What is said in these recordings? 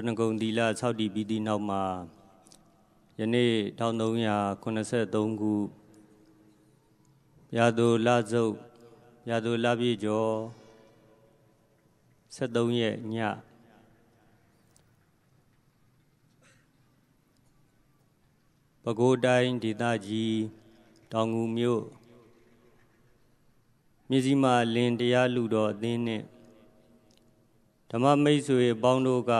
ဏဂုံသီလ6တည်ပြီးသည့်နောက်မှာယနေ့1383ခုရာသူလစုပ်ရာသူလပြည့်ကျော်73ရက်ညပဲခူးတိုင်းဒေသကြီးတောင်ငူမြို့မြစည်းမလင်တရားလူတော်အသင်းနဲ့ဓမ္မမိတ်ဆွေအပေါင်းတို့က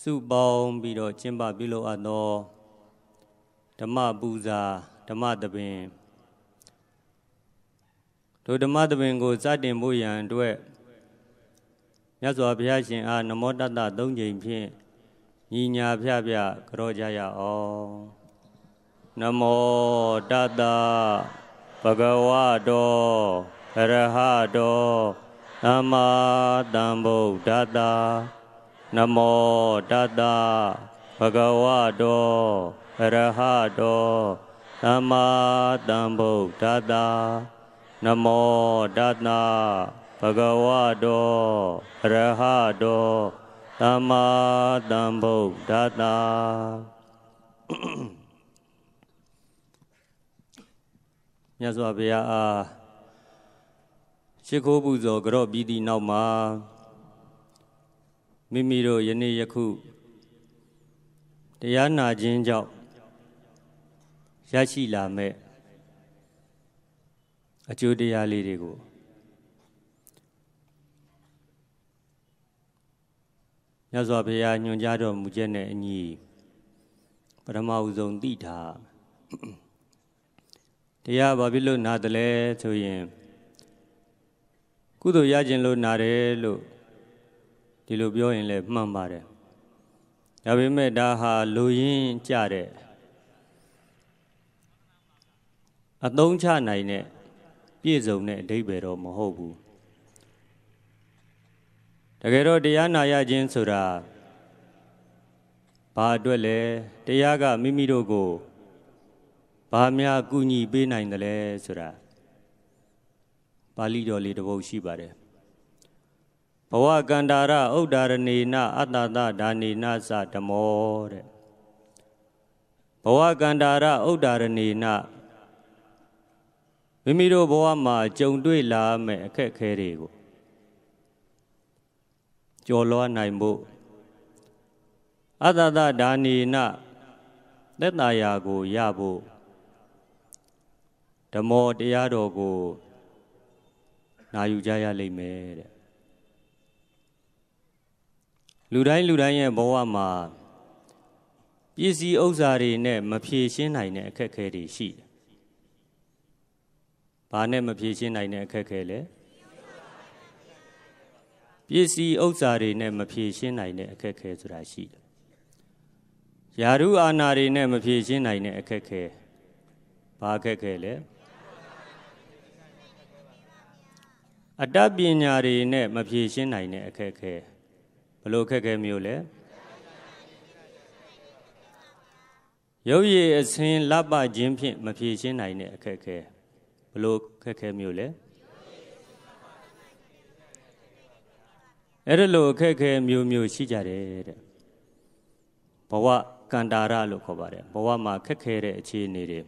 စုပေါင်းပြီးတော့ကျင့်ပပြုလုပ်အပ်သောဓမ္မပူဇာဓမ္မသဘင်တို့ဓမ္မသဘင်ကိုစတင်ဖို့ရန်အတွက်မြတ်စွာဘုရားရှင်အားနမောတတသုံးချိန်ဖြင့်ညီညာဖျဖျကြောကြရအောင်နမောတတဘဂဝတောရဟတောသမ္မာသမ္ဗုဒ္ဓတ္တနမောတတဘဂဝတောရဟတောသမ္မာသမ္ဗုဒ္ဓတာနမောတတဘဂဝတောရဟတောသမ္မာသမ္ဗုဒ္ဓတာမြတ်စွာဘုရားအားရှိခိုးပူဇော်ကြော့ပြီးသည့်နောက်မှာမိမိတို့ယနေ့ယခုတရားနာခြင်းကြောင့်ရရှိလာမဲ့အကျိုးတရားလေးတွေကိုမြတ်စွာဘုရားညွှန်ကြားတော်မူချက်နဲ့အညီပထမဦးဆုံးသိတာတရားဘာဖြစ်လို့နာတယ်လဲဆိုရင်ကုသိုလ်ရခြင်းလို့နာတယ်လို့ဒီလိုပြောရင်လည်းမှန်ပါတယ်ဒါပေမဲ့ဒါဟာလူရင်းကြတဲ့အသုံးချနိုင်တဲ့ပြည့်စုံတဲ့အဓိပ္ပာယ်တော့မဟုတ်ဘူးတကယ်တော့တရားနာရခြင်းဆိုတာဘာအတွက်လဲတရားကမိမိတို့ကိုဘာများကူညီပေးနိုင်တယ်လဲဆိုတာပါဠိတော်လေးတစ်ပုဒ်ရှိပါတယ်ဘဝကန္တာရဥဒ္ဒါရဏီနာအတ္တတဒါနီနာသဓမောတဲ့ဘဝကန္တာရဥဒ္ဒါရဏီနာမိမိတို့ဘဝမှာကြုံတွေ့လာမဲ့အခက်အခဲတွေကိုကျော်လွှားနိုင်ဖို့အတ္တတဒါနီနာသက်တာရာကိုရဖို့ဓမောတရားတော်ကိုနာယူကြရလိမ့်မယ်တဲ့လူတိုင်းလူတိုင်းရဲ့ဘဝမှာပစ္စည်းဥစ္စာတွေနဲ့မဖြေရှင်းနိုင်တဲ့အခက်အခဲတွေရှိတယ်။ဘာနဲ့မဖြေရှင်းနိုင်တဲ့အခက်အခဲလဲ။ပစ္စည်းဥစ္စာတွေနဲ့မဖြေရှင်းနိုင်တဲ့အခက်အခဲဆိုတာရှိတယ်။ယာရုအာနာတွေနဲ့မဖြေရှင်းနိုင်တဲ့အခက်အခဲဘာအခက်အခဲလဲ။အတတ်ပညာတွေနဲ့မဖြေရှင်းနိုင်တဲ့အခက်အခဲ။ဘလို့ခက်ခဲမျိုးလဲရုပ်ရည်အစင်းလပ်ပခြင်းဖြင့်မဖြေရှင်းနိုင်တဲ့အခက်ခဲဘလို့ခက်ခဲမျိုးလဲအဲ့ဒါလိုအခက်ခဲမျိုးမျိုးရှိကြတယ်တဲ့ဘဝကန္တာရလို့ခေါ်ပါတယ်ဘဝမှာခက်ခဲတဲ့အခြေအနေတွေ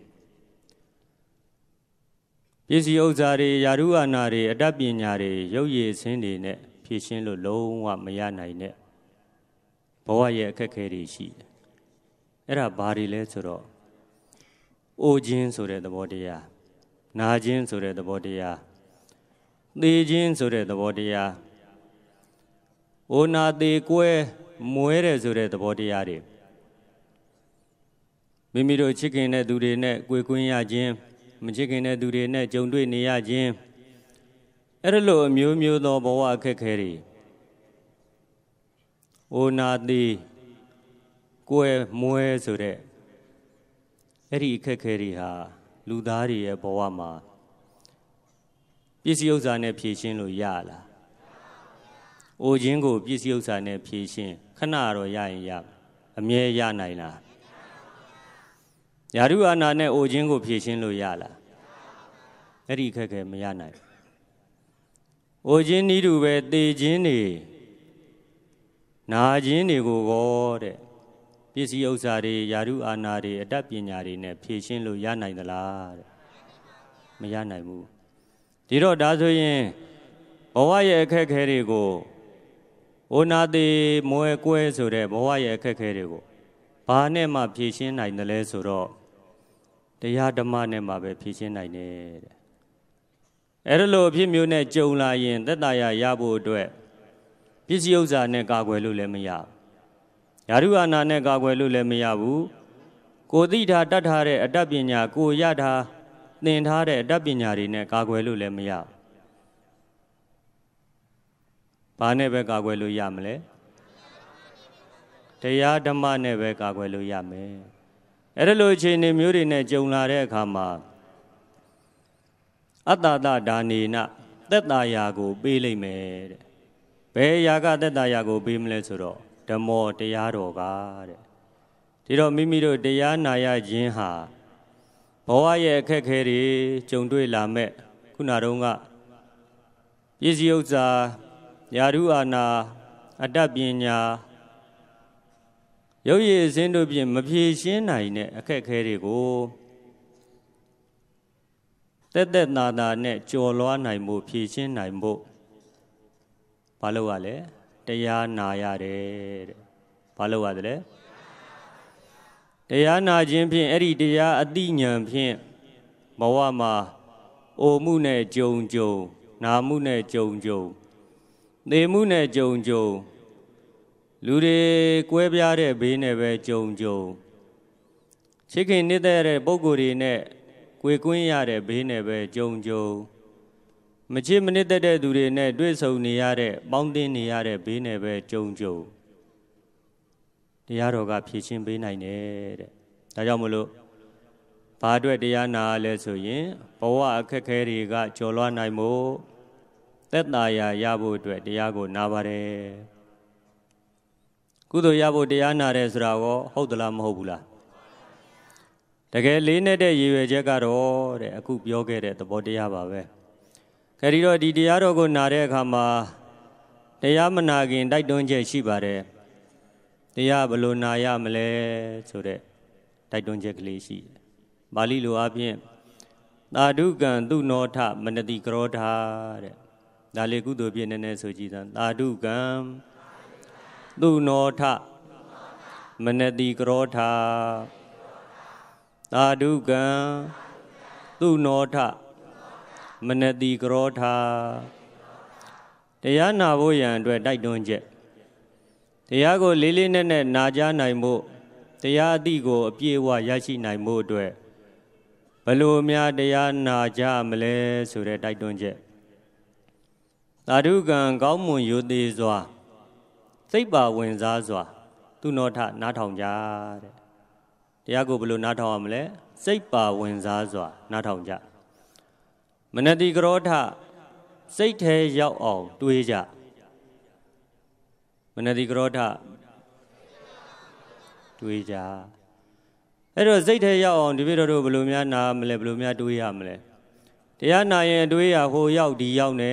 ပစ္စည်းဥစ္စာတွေယာရုအာနာတွေအတတ်ပညာတွေရုပ်ရည်ဆင်းတွေနဲ့ဖြည့်ရှင်းလို့လုံးဝမရနိုင်တဲ့ဘဝရဲ့အခက်အခဲတွေရှိတယ်။အဲ့ဒါဘာတွေလဲဆိုတော့အိုခြင်းဆိုတဲ့သဘောတရား၊နာခြင်းဆိုတဲ့သဘောတရား၊သေခြင်းဆိုတဲ့သဘောတရား၊အိုနာသေးကွဲမွဲတယ်ဆိုတဲ့သဘောတရားတွေမိမိတို့ချစ်ခင်တဲ့သူတွေနဲ့ကြွေကွင်းရခြင်းမချစ်ခင်တဲ့သူတွေနဲ့ကြုံတွေ့နေရခြင်းအဲ့ဒါလိုအမျိုးမျိုးသောဘဝအခက်ခဲတွေအိုနာတိကိုယ်မွဲဆိုတဲ့အဲ့ဒီအခက်ခဲတွေဟာ လူသားတွေရဲ့ဘဝမှာပစ္စည်းဥစ္စာနဲ့ဖြည့်ရှင်းလို့ရလားအိုခြင်းကိုပစ္စည်းဥစ္စာနဲ့ဖြည့်ရှင်းခဏတော့ရရင်ရအမြဲရနိုင်လားယာရုအာနာနဲ့အိုခြင်းကို ဖြည့်ရှင်းလို့ရလားအဲ့ဒီအခက်ခဲမရနိုင်အိုခြင်းဤသူပဲတေခြင်းနေနာခြင်းတွေကိုကောတဲ့ပစ္စည်းဥစ္စာတွေယာရုအာနာတွေအတတ်ပညာတွေနဲ့ဖြည့်ရှင်းလို့ရနိုင်သလားတဲ့မရနိုင်ဘူးဒီတော့ဒါဆိုရင်ဘဝရဲ့အခက်အခဲတွေကိုဩနာတိမွဲကွဲဆိုတဲ့ဘဝရဲ့အခက်အခဲတွေကိုဘာနဲ့မှဖြည့်ရှင်းနိုင်တယ်လဲဆိုတော့တရားဓမ္မနဲ့မှပဲဖြည့်ရှင်းနိုင်တယ်တဲ့အဲ့လိုအဖြစ်မျိုးနဲ့ကြုံလာရင်သက်တာရရဖို့အတွက်ပစ္စည်းဥစ္စာနဲ့ကာကွယ်လို့လည်းမရဘူး။ယာရုအာနာနဲ့ကာကွယ်လို့လည်းမရဘူး။ကိုသိထားတတ်ထားတဲ့အတတ်ပညာကိုရထားသင်ထားတဲ့အတတ်ပညာတွေနဲ့ကာကွယ်လို့လည်းမရဘူး။ဘာနဲ့ပဲကာကွယ်လို့ရမလဲ။တရားဓမ္မနဲ့ပဲကာကွယ်လို့ရမယ်။အဲ့လိုအခြေအနေမျိုးတွေနဲ့ကြုံလာတဲ့အခါမှာအတ္တတဒါနေနသက်တာယာကို ပေးလိုက်မယ်တဲ့ဘယ်ယာကသက်တာယာကိုပေးမလဲဆိုတော့ဓမ္မောတရားတော်ကတဲ့ဒီတော့မိမိတို့တရားနာရခြင်းဟာဘဝရဲ့အခက်အခဲတွေကြုံတွေ့လာမဲ့ခုနတုန်းကပစ္စည်းဥစ္စာယာရုအာနာအတ္တပညာရုပ်ရည်အစဉ်တို့ဖြင့်မဖြေရှင်းနိုင်တဲ့အခက်အခဲတွေကိုတက်တက်နာနာနဲ့ကြော်လွားနိုင်မှုဖြည့်ရှင်းနိုင်မှုဘာလို့ ਆ လဲတရားနာရတယ်တဲ့ဘာလို့ ਆ သလဲတရားနာခြင်းဖြင့်အဲ့ဒီတရားအတိညာဉ်ဖြင့်ဘဝမှာအိုမှုနဲ့ကြုံကြုံနာမှုနဲ့ကြုံကြုံနေမှုနဲ့ကြုံကြုံလူတွေကွဲပြားတဲ့ဘေးနဲ့ပဲကြုံကြုံချစ်ခင်နေတဲ့ပုဂ္ဂိုလ်တွေနဲ့ဝေကွင်းရတဲ့ဘေးနဲ့ပဲကြုံကြုံမချစ်မနစ်သက်တဲ့သူတွေနဲ့တွေ့ဆုံနေရတဲ့ပေါင်းတင်နေရတဲ့ဘေးနဲ့ပဲကြုံကြုံတရားတော်ကဖြည့်ရှင်းပေးနိုင်တယ်တဲ့ဒါကြောင့်မလို့ဘာအတွက်တရားနာလဲဆိုရင်ဘဝအခက်ခဲတွေကကျော်လွှားနိုင်မှုသက်သာရာရဖို့အတွက်တရားကိုနာပါတယ်ကုသိုလ်ရဖို့တရားနာတယ်ဆိုတာကောဟုတ်သလားမဟုတ်ဘူးလားတကယ်လေးနဲ့တဲ့ရည်ရွယ်ချက်ကတော့တဲ့အခုပြောခဲ့တဲ့သဘောတရားပါပဲခဲဒီတော့ဒီတရားတော်ကိုနာတဲ့အခါမှာတရားမနာခင်တိုက်တွန်းချက်ရှိပါတယ်တရားဘယ်လိုနာရမလဲဆိုတဲ့တိုက်တွန်းချက်ကလေးရှိတယ်။ပါဠိလိုအပြင်သာဓုကံသူနောထမနတိကရောထာတဲ့။ဒါလေးကုသိုလ်ပြည့်နည်းနည်းဆိုကြည့်သံသာဓုကံသူနောထမနတိကရောထာသာဓုကံသူနောထမနတိကရောထာတရားနာဖို့ရန်အတွက်တိုက်တွန်းချက်တရားကိုလေးလေးနက်နက်နာကြားနိုင်ဖို့တရားအသည့်ကိုအပြည့်အဝရရှိနိုင်ဖို့အတွက်ဘလို့များတရားနာကြမလဲဆိုတဲ့တိုက်တွန်းချက်သာဓုကံကောင်းမွန်ရိုသေစွာစိတ်ပါဝင်စားစွာသူနောထနားထောင်ကြတဲ့တရားကိုဘယ်လိုနားထောင်ရမလဲစိတ်ပါဝင်စားစွာနားထောင်ကြ မနတိကရောထ စိတ်ထဲရောက်အောင်တွေးကြ မနတိကရောထတွေးကြအဲ့တော့စိတ်ထဲရောက်အောင်ဒီပြတော်တို့ဘယ်လိုများနာမလဲဘယ်လိုများတွေးရမလဲတရားနာရင်တွေးရဟိုရောက်ဒီရောက်နေ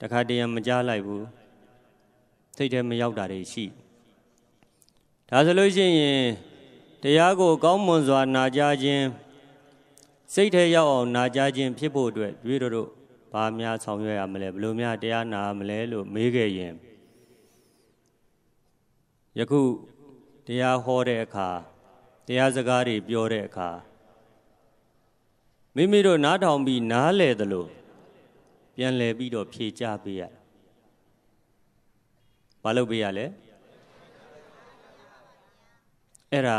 တခါတည်းမကြားလိုက်ဘူးစိတ်ထဲမရောက်တာတွေရှိတယ်ဒါဆိုလို့ရှိရင်တရားကိုကောင်းမွန်စွာနာကြားခြင်းစိတ်ထဲရောက်အောင်နာကြားခြင်းဖြစ်ဖို့အတွက်တွေးတို့ဘာများဆောင်ရွက်ရမလဲဘလို့များတရားနာရမလဲလို့မေးခဲ့ရင်ယခုတရားဟောတဲ့အခါတရားစကားတွေပြောတဲ့အခါမိမိတို့နားထောင်ပြီးနားလည်သလိုပြန်လည်ပြီးတော့ဖြေကြပေးရဘာလုပ်ပေးရလဲအဲ့ဒါ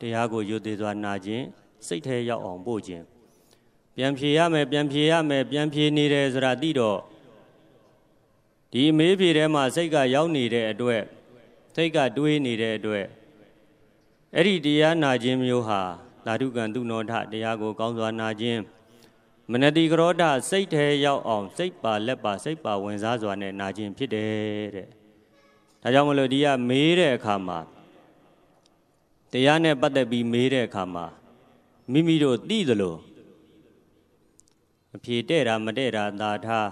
တရားကိုယုတ်သေးစွာနာခြင်းစိတ်ထဲရောက်အောင်ပို့ခြင်းပြန်ဖြေရမယ်ပြန်ဖြေရမယ်ပြန်ဖြေနေတယ်ဆိုတာသိတော့ဒီမေးဖြေထဲမှာ စိတ်ကရောက်နေတဲ့အတွက်စိတ်ကတွေးနေတဲ့အတွက်အဲ့ဒီတရားနာခြင်းမျိုးဟာသာဓုကံသူနောထတရားကိုကောင်းစွာနာခြင်းမနတိကရောဓစိတ်ထဲရောက်အောင် စိတ်ပါလက်ပါစိတ်ပါဝင်စားစွာနဲ့နာခြင်းဖြစ်တယ်တဲ့ဒါကြောင့်မလို့ဒီကမေးတဲ့အခါမှာတရားနဲ့ပတ်သက်ပြီးမေးတဲ့အခါမှာမိမိတို့သိသလိုအဖြေတဲ့တာမတဲ့တာသာထား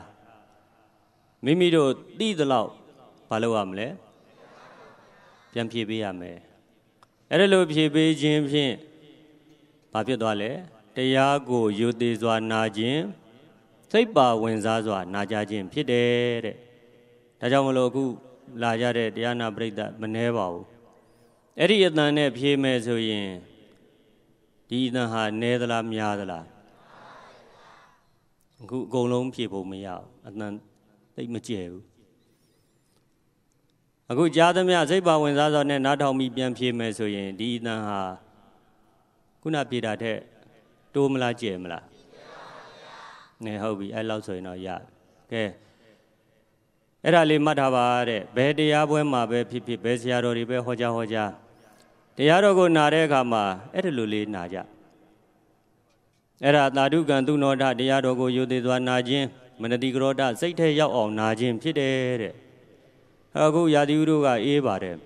မိမိတို့သိသလောက်မလုပ်ရမလဲပြန်ဖြေပေးရမယ်အဲ့ဒါလိုဖြေပေးခြင်းဖြင့်ဘာဖြစ်သွားလဲတရားကိုယုသေးစွာနာခြင်း စိတ်ပါဝင်စားစွာ နာကြခြင်းဖြစ်တယ်တဲ့ဒါကြောင့်မလို့အခုလာကြတဲ့တရားနာပရိသတ်မနှဲပါဘူးအဲ့ဒီအတန်နဲ့ဖြေးမယ်ဆိုရင်ဒီအတန်ဟာနည်းသလားများသလားအခုအကုန်လုံးဖြေဖို့မရဘူးအတန်တိတ်မကျဲဘူးအခုကြားသမျှစိတ်ပါဝင်စားသောနဲ့နားထောင်ပြီးပြန်ဖြေးမယ်ဆိုရင်ဒီအတန်ဟာခုနပြေတာတဲ့တိုးမလားကျဲမလားနေဟုတ်ပြီအဲ့လောက်ဆိုရင်တော့ရကဲအဲ့ဒါလေးမှတ်ထားပါတဲ့ဘယ်တရားပွဲမှာပဲဖြစ်ဖြစ်ဘယ်ဆရာတော်တွေပဲဟောကြားဟောကြားတရားတော်ကိုနာတဲ့အခါမှာအဲ့ဒါလိုလေးနာကြအဲ့ဒါသာဓုကံသူနောဒတရားတော်ကိုယုသေးစွာနာခြင်း မနတိကရောဒစိတ်ထဲရောက်အောင်နာခြင်းဖြစ်တယ်တဲ့အခုရာသီဥတုကအေးပါတယ်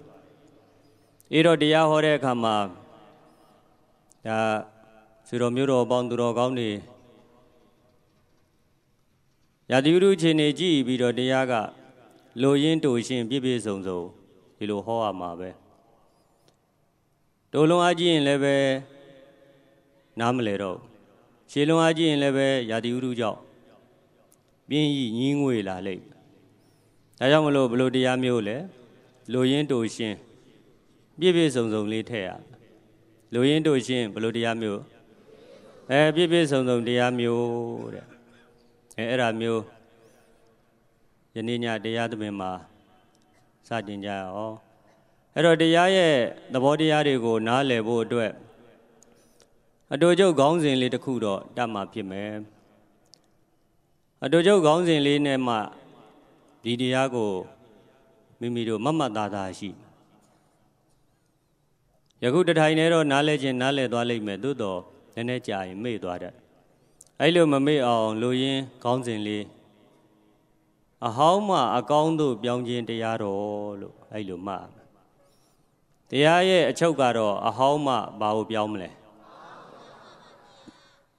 အေးတော့တရားဟောတဲ့အခါမှာဒါဆွေတော်မျိုးတော်ပေါင်းသူတော်ကောင်းတွေရာသီဥတုအခြေအနေကြည့်ပြီးတော့တရားကလိုရင်းတူရှင်ပြည့်ပြည့်စုံစုံဒီလိုဟောရမှာပဲ။တိုးလုံးအားကြည့်ရင်လည်းပဲနားမလဲတော့ရှည်လုံးအားကြည့်ရင်လည်းပဲရာသီဥတုကြောင့်ပြင်းဤညင်းငွေလာလိမ့်ဒါကြောင့်မလို့ဘလို့တရားမျိုးလဲလူရင်းတူရှင်းပြည့်ပြည့်စုံစုံလေးထည့်ရလူရင်းတူရှင်းဘလို့တရားမျိုးအဲပြည့်ပြည့်စုံစုံတရားမျိုးတဲ့အဲအဲ့ဒါမျိုးယနေ့ညတရားသဘင်မှာစတင်ကြရအောင်အဲ့တော့တရားရဲ့သဘောတရားတွေကို နားလည်ဖို့အတွက်အတူချုပ်ခေါင်းစဉ်လေးတစ်ခုတော့တတ်မှာဖြစ်မယ်အတူချုပ်ခေါင်းစဉ်လေးနဲ့မှဒီတရားကိုမိမိတို့မမတ်သားသားရှိယခုတထိုင်နဲ့တော့နားလဲခြင်းနားလဲသွားလိမ့်မယ်သို့တော့နည်းနည်းကြာရင်မေ့သွားတတ်အဲ့လိုမမေ့အောင်လိုရင်း ခေါင်းစဉ်လေးအဟောင်းမှ အကောင်းသို့ ပြောင်းခြင်းတရားတော်လို့အဲ့လိုမှတ်တရားရဲ့အချုပ်ကတော့အဟောင်းမှဘာကိုပြောင်းမလဲ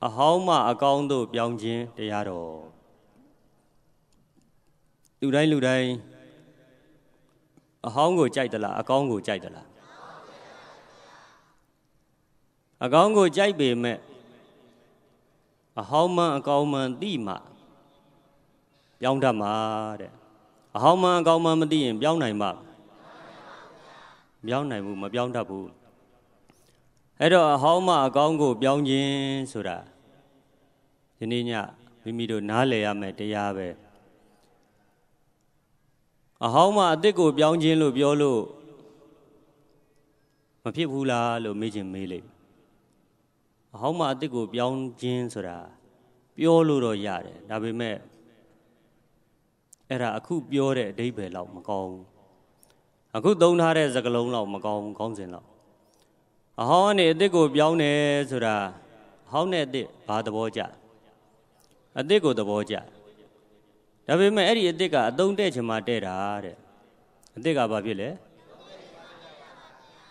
အဟောင်းမှ အကောင်းသို့ပြောင်းခြင်းတရားတော်လူတိုင်းလူတိုင်းအဟောင်းကိုကြိုက်သလားအကောင်းကိုကြိုက်သလားအကောင်းကိုကြိုက်ပေမဲ့အဟောင်းမှ အကောင်းမှသိမှပြောင်းတတ်မှာတဲ့အဟောင်းမှအကောင်းမှမသိရင်ပြောင်းနိုင်မှာပြောင်းနိုင်ဘူးမပြောင်းတတ်ဘူးအဲ့တော့အဟောင်းမအကောင်းကို ပြောင်းခြင်းဆိုတာဒီနေ့ညမိမိတို့နားလည်ရမယ်တရားပဲအဟောင်းမအစ်စ်ကို ပြောင်းခြင်းလို့ပြောလို့မဖြစ်ဘူးလားလို့မေးခြင်းမေးလိုက်အဟောင်းမအစ်စ်ကို ပြောင်းခြင်းဆိုတာပြောလို့တော့ရတယ်ဒါပေမဲ့အဲ့ဒါအခုပြောတဲ့အဓိပ္ပာယ်လောက်မကောင်းဘူးအခုသုံးထားတဲ့စကလုံးလောက်မကောင်းကောင်းစင်လောက်အဟောင်းနဲ့အစ်စ်ကို ပြောင်းတယ်ဆိုတာဟောင်းနဲ့အစ်စ်ဘာသဘောကြအစ်စ်ကိုသဘောကြဒါပေမဲ့အဲ့ဒီအစ်စ်ကအတုံးတဲ့ချိန်မှာတဲ့တာတဲ့အစ်စ်ကဘာဖြစ်လဲ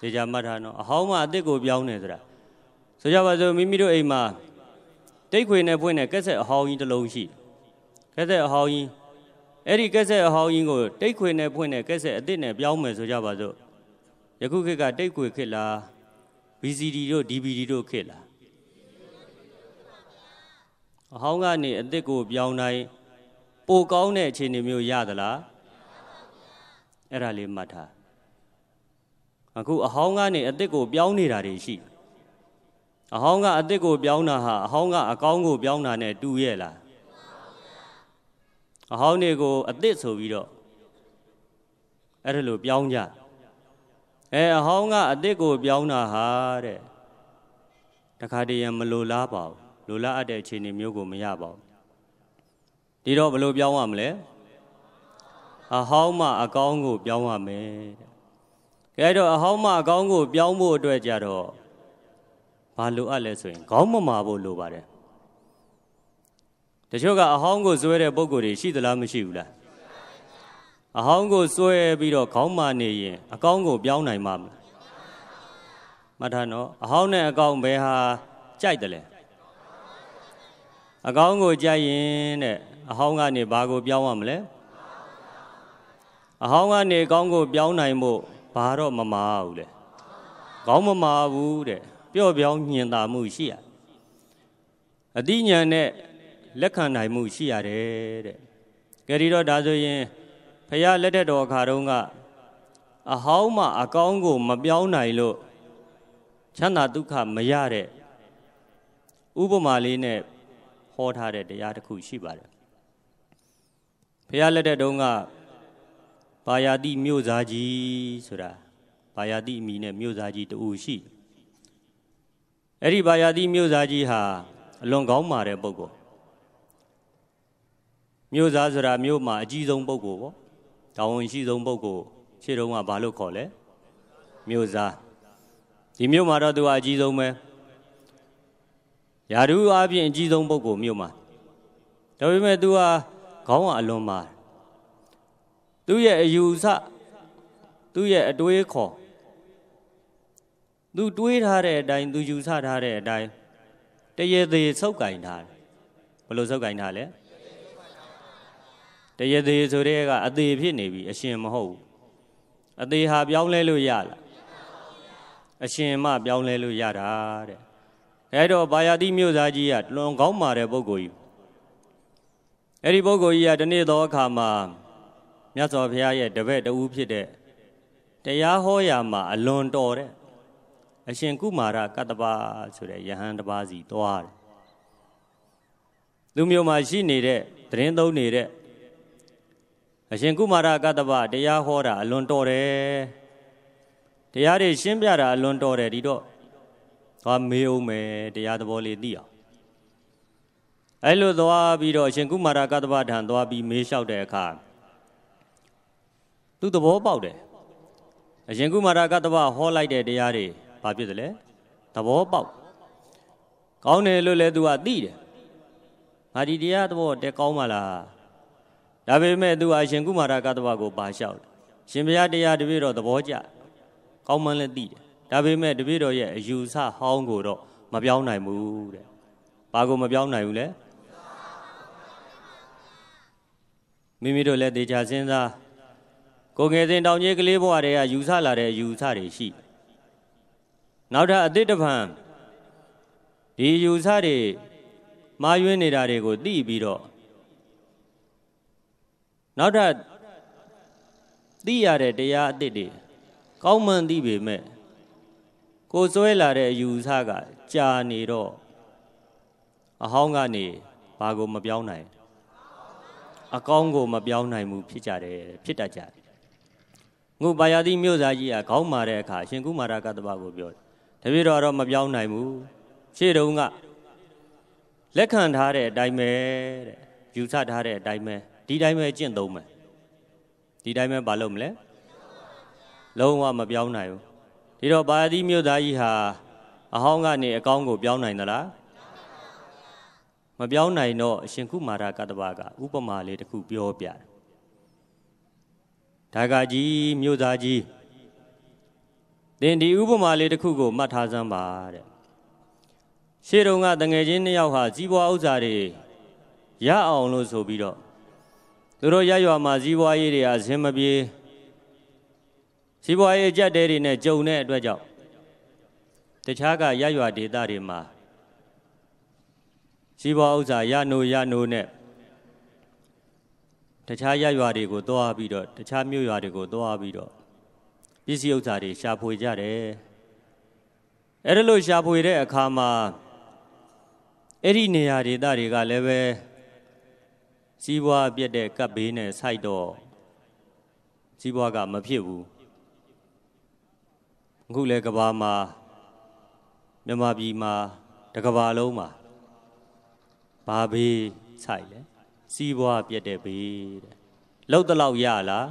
သေချာမှတ်ထားနော်အဟောင်းမှာအစ်စ်ကိုပြောင်းတယ်ဆိုတာဆိုကြပါစို့မိမိတို့အိမ်မှာတိတ်ခွေနဲ့ဖွင့်တဲ့ကက်ဆက်အဟောင်းကြီးတစ်လုံးရှိကက်ဆက်အဟောင်းကြီးအဲ့ဒီကက်ဆက်အဟောင်းကြီးကိုတိတ်ခွေနဲ့ဖွင့်တဲ့ကက်ဆက်အစ်စ်နဲ့ပြောင်းမယ်ဆိုကြပါစို့ယခုခေတ်ကတိတ်ခွေခေတ်လား VCD တို့ DVD တို့ခေတ်လားအဟောင်းကနေအစ်စ်ကိုပြောင်းတိုင်းပိုကောင်းတဲ့အခြေအနေမျိုးရသလားအဲ့ဒါလေးမှတ်ထားအခုအဟောင်းကနေအစ်စ်ကို ပြောင်းနေတာတွေရှိအဟောင်းကအစ်စ်ကိုပြောင်းတာဟာအဟောင်းကအကောင်းကို ပြောင်းတာနဲ့တူရဲ့လားအဟောင်းတွေကိုအသစ်ဆိုပြီးတော့အဲ့ဒါလိုပြောင်းကြအဲအဟောင်းကအသစ်ကို ပြောင်းတာဟာတဲ့တခါတည်းရမလိုလားပါဘူးလိုလားအပ်တဲ့အခြေအနေမျိုးကိုမရပါဘူးဒီတော့ဘယ်လို ပြောင်းရမလဲအဟောင်းမှအကောင်းကို ပြောင်းရမယ်တဲ့အဲတော့အဟောင်းမှအကောင်းကိုပြောင်းဖို့အတွက်ကြတော့ဘာလိုအပ်လဲဆိုရင်ခေါင်းမမာဖို့လိုပါတယ်တချို့ကအဟောင်းကိုဇွဲတဲ့ပုံကိုယ်တွေရှိသလားမရှိဘူးလားအဟောင်းကိုဇွဲပြီးတော့ခေါင်းမာနေရင်အကောင်းကို ပြောင်းနိုင်မှာမလားမှတ်ထားနော်အဟောင်းနဲ့အကောင်းဘယ်ဟာကြိုက်တယ်လဲအကောင်းကိုကြိုက်ရင်တဲ့အဟောင်းကနေဘာကိုပြောင်းရမလဲအဟောင်းကနေအကောင်းကိုပြောင်းနိုင်ဖို့ဘာတော့မမာဘူးလေခေါင်းမမာဘူးတဲ့ပျော့ပြောင်းညင်သာမှုရှိရအတိညာနဲ့လက်ခံနိုင်မှုရှိရတယ်တဲ့ကဲဒီတော့ဒါဆိုရင်ဖရာလက်ထက်တော်အခါတုန်းက အဟောင်းမှအကောင်းကို မပြောင်းနိုင်လို့ချမ်းသာဒုက္ခမရတဲ့ဥပမာလေးနဲ့ဟောထားတဲ့တရားတစ်ခုရှိပါတယ်ဖရာလက်ထက်တုန်းကဘာယာတိမြို့သားကြီးဆိုတာဘာယာတိအမိနဲ့မြို့သားကြီးတူရှိအဲ့ဒီဘာယာတိမြို့သားကြီးဟာအလွန်ကောင်းမာတဲ့ပုဂ္ဂိုလ်မြို့သားဆိုတာမြို့မှာအကြီးဆုံးပုဂ္ဂိုလ်ပေါ့တာဝန်ရှိဆုံးပုဂ္ဂိုလ်ရှေ့တုန်းကဘာလို့ခေါ်လဲမြို့သားဒီမြို့မှာတော့သူကအကြီးဆုံးပဲယာရုအပြင်အကြီးဆုံးပုဂ္ဂိုလ်မြို့မှာဒါပေမဲ့သူကခေါင်းကအလွန်မာသူ့ရဲ့အယူဆသူ့ရဲ့အတွေးခေါ်သူတွေးထားတဲ့အတိုင်းသူယူဆထားတဲ့အတိုင်းတရေသေးဆုပ်ကင်ထားတယ်ဘယ်လိုဆုပ်ကင်ထားလဲတရသေးဆိုတဲ့ကအသေးဖြစ်နေပြီအရှင်မဟုတ်ဘူးအသေးဟာပြောင်းလဲလို့ရလားအရှင်မပြောင်းလဲလို့ရတာတဲ့အဲတော့ဘာယာတိမြို့သားကြီးကလွန်ကောင်းမာတဲ့ပုဂ္ဂိုလ်ကြီးအဲ့ဒီပုဂ္ဂိုလ်ကြီးကဒီနေ့သောအခါမှာမြတ်စွာဘုရားရဲ့တပည့်တဦးဖြစ်တဲ့တရားဟောရာမှာအလွန်တော်တဲ့အရှင်ကုမာရကတ္တပဆိုတဲ့ယဟန်တပါးစီသွားတယ်သူမျိုးမှာရှိနေတဲ့သတင်းသုံးနေတဲ့အရှင်ကုမာရကတ္တဗတရားဟောတာအလွန်တော်တယ်တရားတွေရှင်းပြတာအလွန်တော်တယ်ဒီတော့သွားမေးအောင်မယ်တရားသဘောလေးသိအောင်အဲ့လိုသွားပြီးတော့အရှင်ကုမာရကတ္တဗထံသွားပြီးမေးလျှောက်တဲ့အခါသူသဘောပေါက်တယ်အရှင်ကုမာရကတ္တဗဟောလိုက်တဲ့တရားတွေဘာဖြစ်သလဲသဘောပေါက်ကောင်းတယ်လို့လဲသူကသိတယ်ငါဒီတရားသဘောတက်ကောင်းပါလားဒါပေမဲ့သူဟာရှင်ကုမာရကတ္တဝကိုပါလျှောက်တယ်ရှင်ဘုရားတရားတပည့်တော်သဘောကျကောင်းမှန်းလည်းသိတယ်ဒါပေမဲ့တပည့်တော်ရဲ့အယူဆဟောင်းကိုတော့မပြောင်းနိုင်ဘူးတဲ့ဘာကိုမပြောင်းနိုင်ဘူးလဲမိမိတို့လည်းတေချာစဉ်းစားကိုငယ်စဉ်တောင်ကြီးကလေးဘဝတည်းကယူဆလာတဲ့ယူဆတွေရှိနောက်ထပ်အတိတ်တဖန်ဒီယူဆတွေမာယွင်းနေတာတွေကိုသိပြီးတော့နောက်ထပ်သိရတဲ့တရားအသစ်တွေကောင်းမှန်သိပေမဲ့ကိုယ်စွဲလာတဲ့အယူဆကကြာနေတော့အဟောင်းကနေဘာကိုမပြောင်းနိုင် အကောင်းကိုမပြောင်းနိုင်ဘူးဖြစ်ကြတယ်ဖြစ်တတ်ကြတယ်ငုပါယတိမြို့သားကြီးကခေါင်းမာတဲ့အခါရှင်ကုမာရကတ္တပကိုပြောတယ်တပည့်တော်တော့မပြောင်းနိုင်ဘူးရှေ့တုန်းကလက်ခံထားတဲ့အတိုင်းပဲတဲ့ယူဆထားတဲ့အတိုင်းပဲဒီတိုင်းပဲကျင့်သုံးမယ်ဒီတိုင်းပဲမလုပ်မလဲလုံးဝမပြောင်းနိုင်ဘူးဒီတော့ပါရတိမြို့သားကြီးဟာအဟောင်းကနေအကောင်းကို ပြောင်းနိုင်သလားမပြောင်းနိုင်တော့အရှင်ကုမာရကတ္တဗကဥပမာလေးတစ်ခုပြောပြတယ်ဒါကကြီးမြို့သားကြီးသင်ဒီဥပမာလေးတစ်ခုကိုမှတ်ထားစမ်းပါတဲ့ရှေ့တုန်းကတငယ်ချင်းနှစ်ယောက်ဟာကြီးပွားဥစ္စာတွေရအောင်လို့ဆိုပြီးတော့သူတို့ရရွာမှာဇီးပွားရေးတွေဟာအဆင်မပြေဇီးပွားရေးကြက်တဲတွေနဲ့ကြုံတဲ့အတွက်ကြောင့်တခြားကရရွာဒေသတွေမှာဇီးပွားဥစ္စာရနိုရနိုနဲ့တခြားရရွာတွေကိုသွားပြီးတော့တခြားမြို့ရွာတွေကိုသွားပြီးတော့ပစ္စည်းဥစ္စာတွေရှာဖွေကြတယ်အဲ့ဒါလို့ရှာဖွေတဲ့အခါမှာအဲ့ဒီနေရာဒေသတွေကလည်းပဲစီးပွားပြက်တဲ့ကပ်ဘေးနဲ့ဆိုက်တော့စီးပွားကမဖြစ်ဘူးအခုလဲကဘာမှာမြန်မာပြည်မှာတကဘာလုံးမှာဘာဘေးဆိုက်လဲစီးပွားပြက်တဲ့ဘေးတဲ့လောက်တလောက်ရလား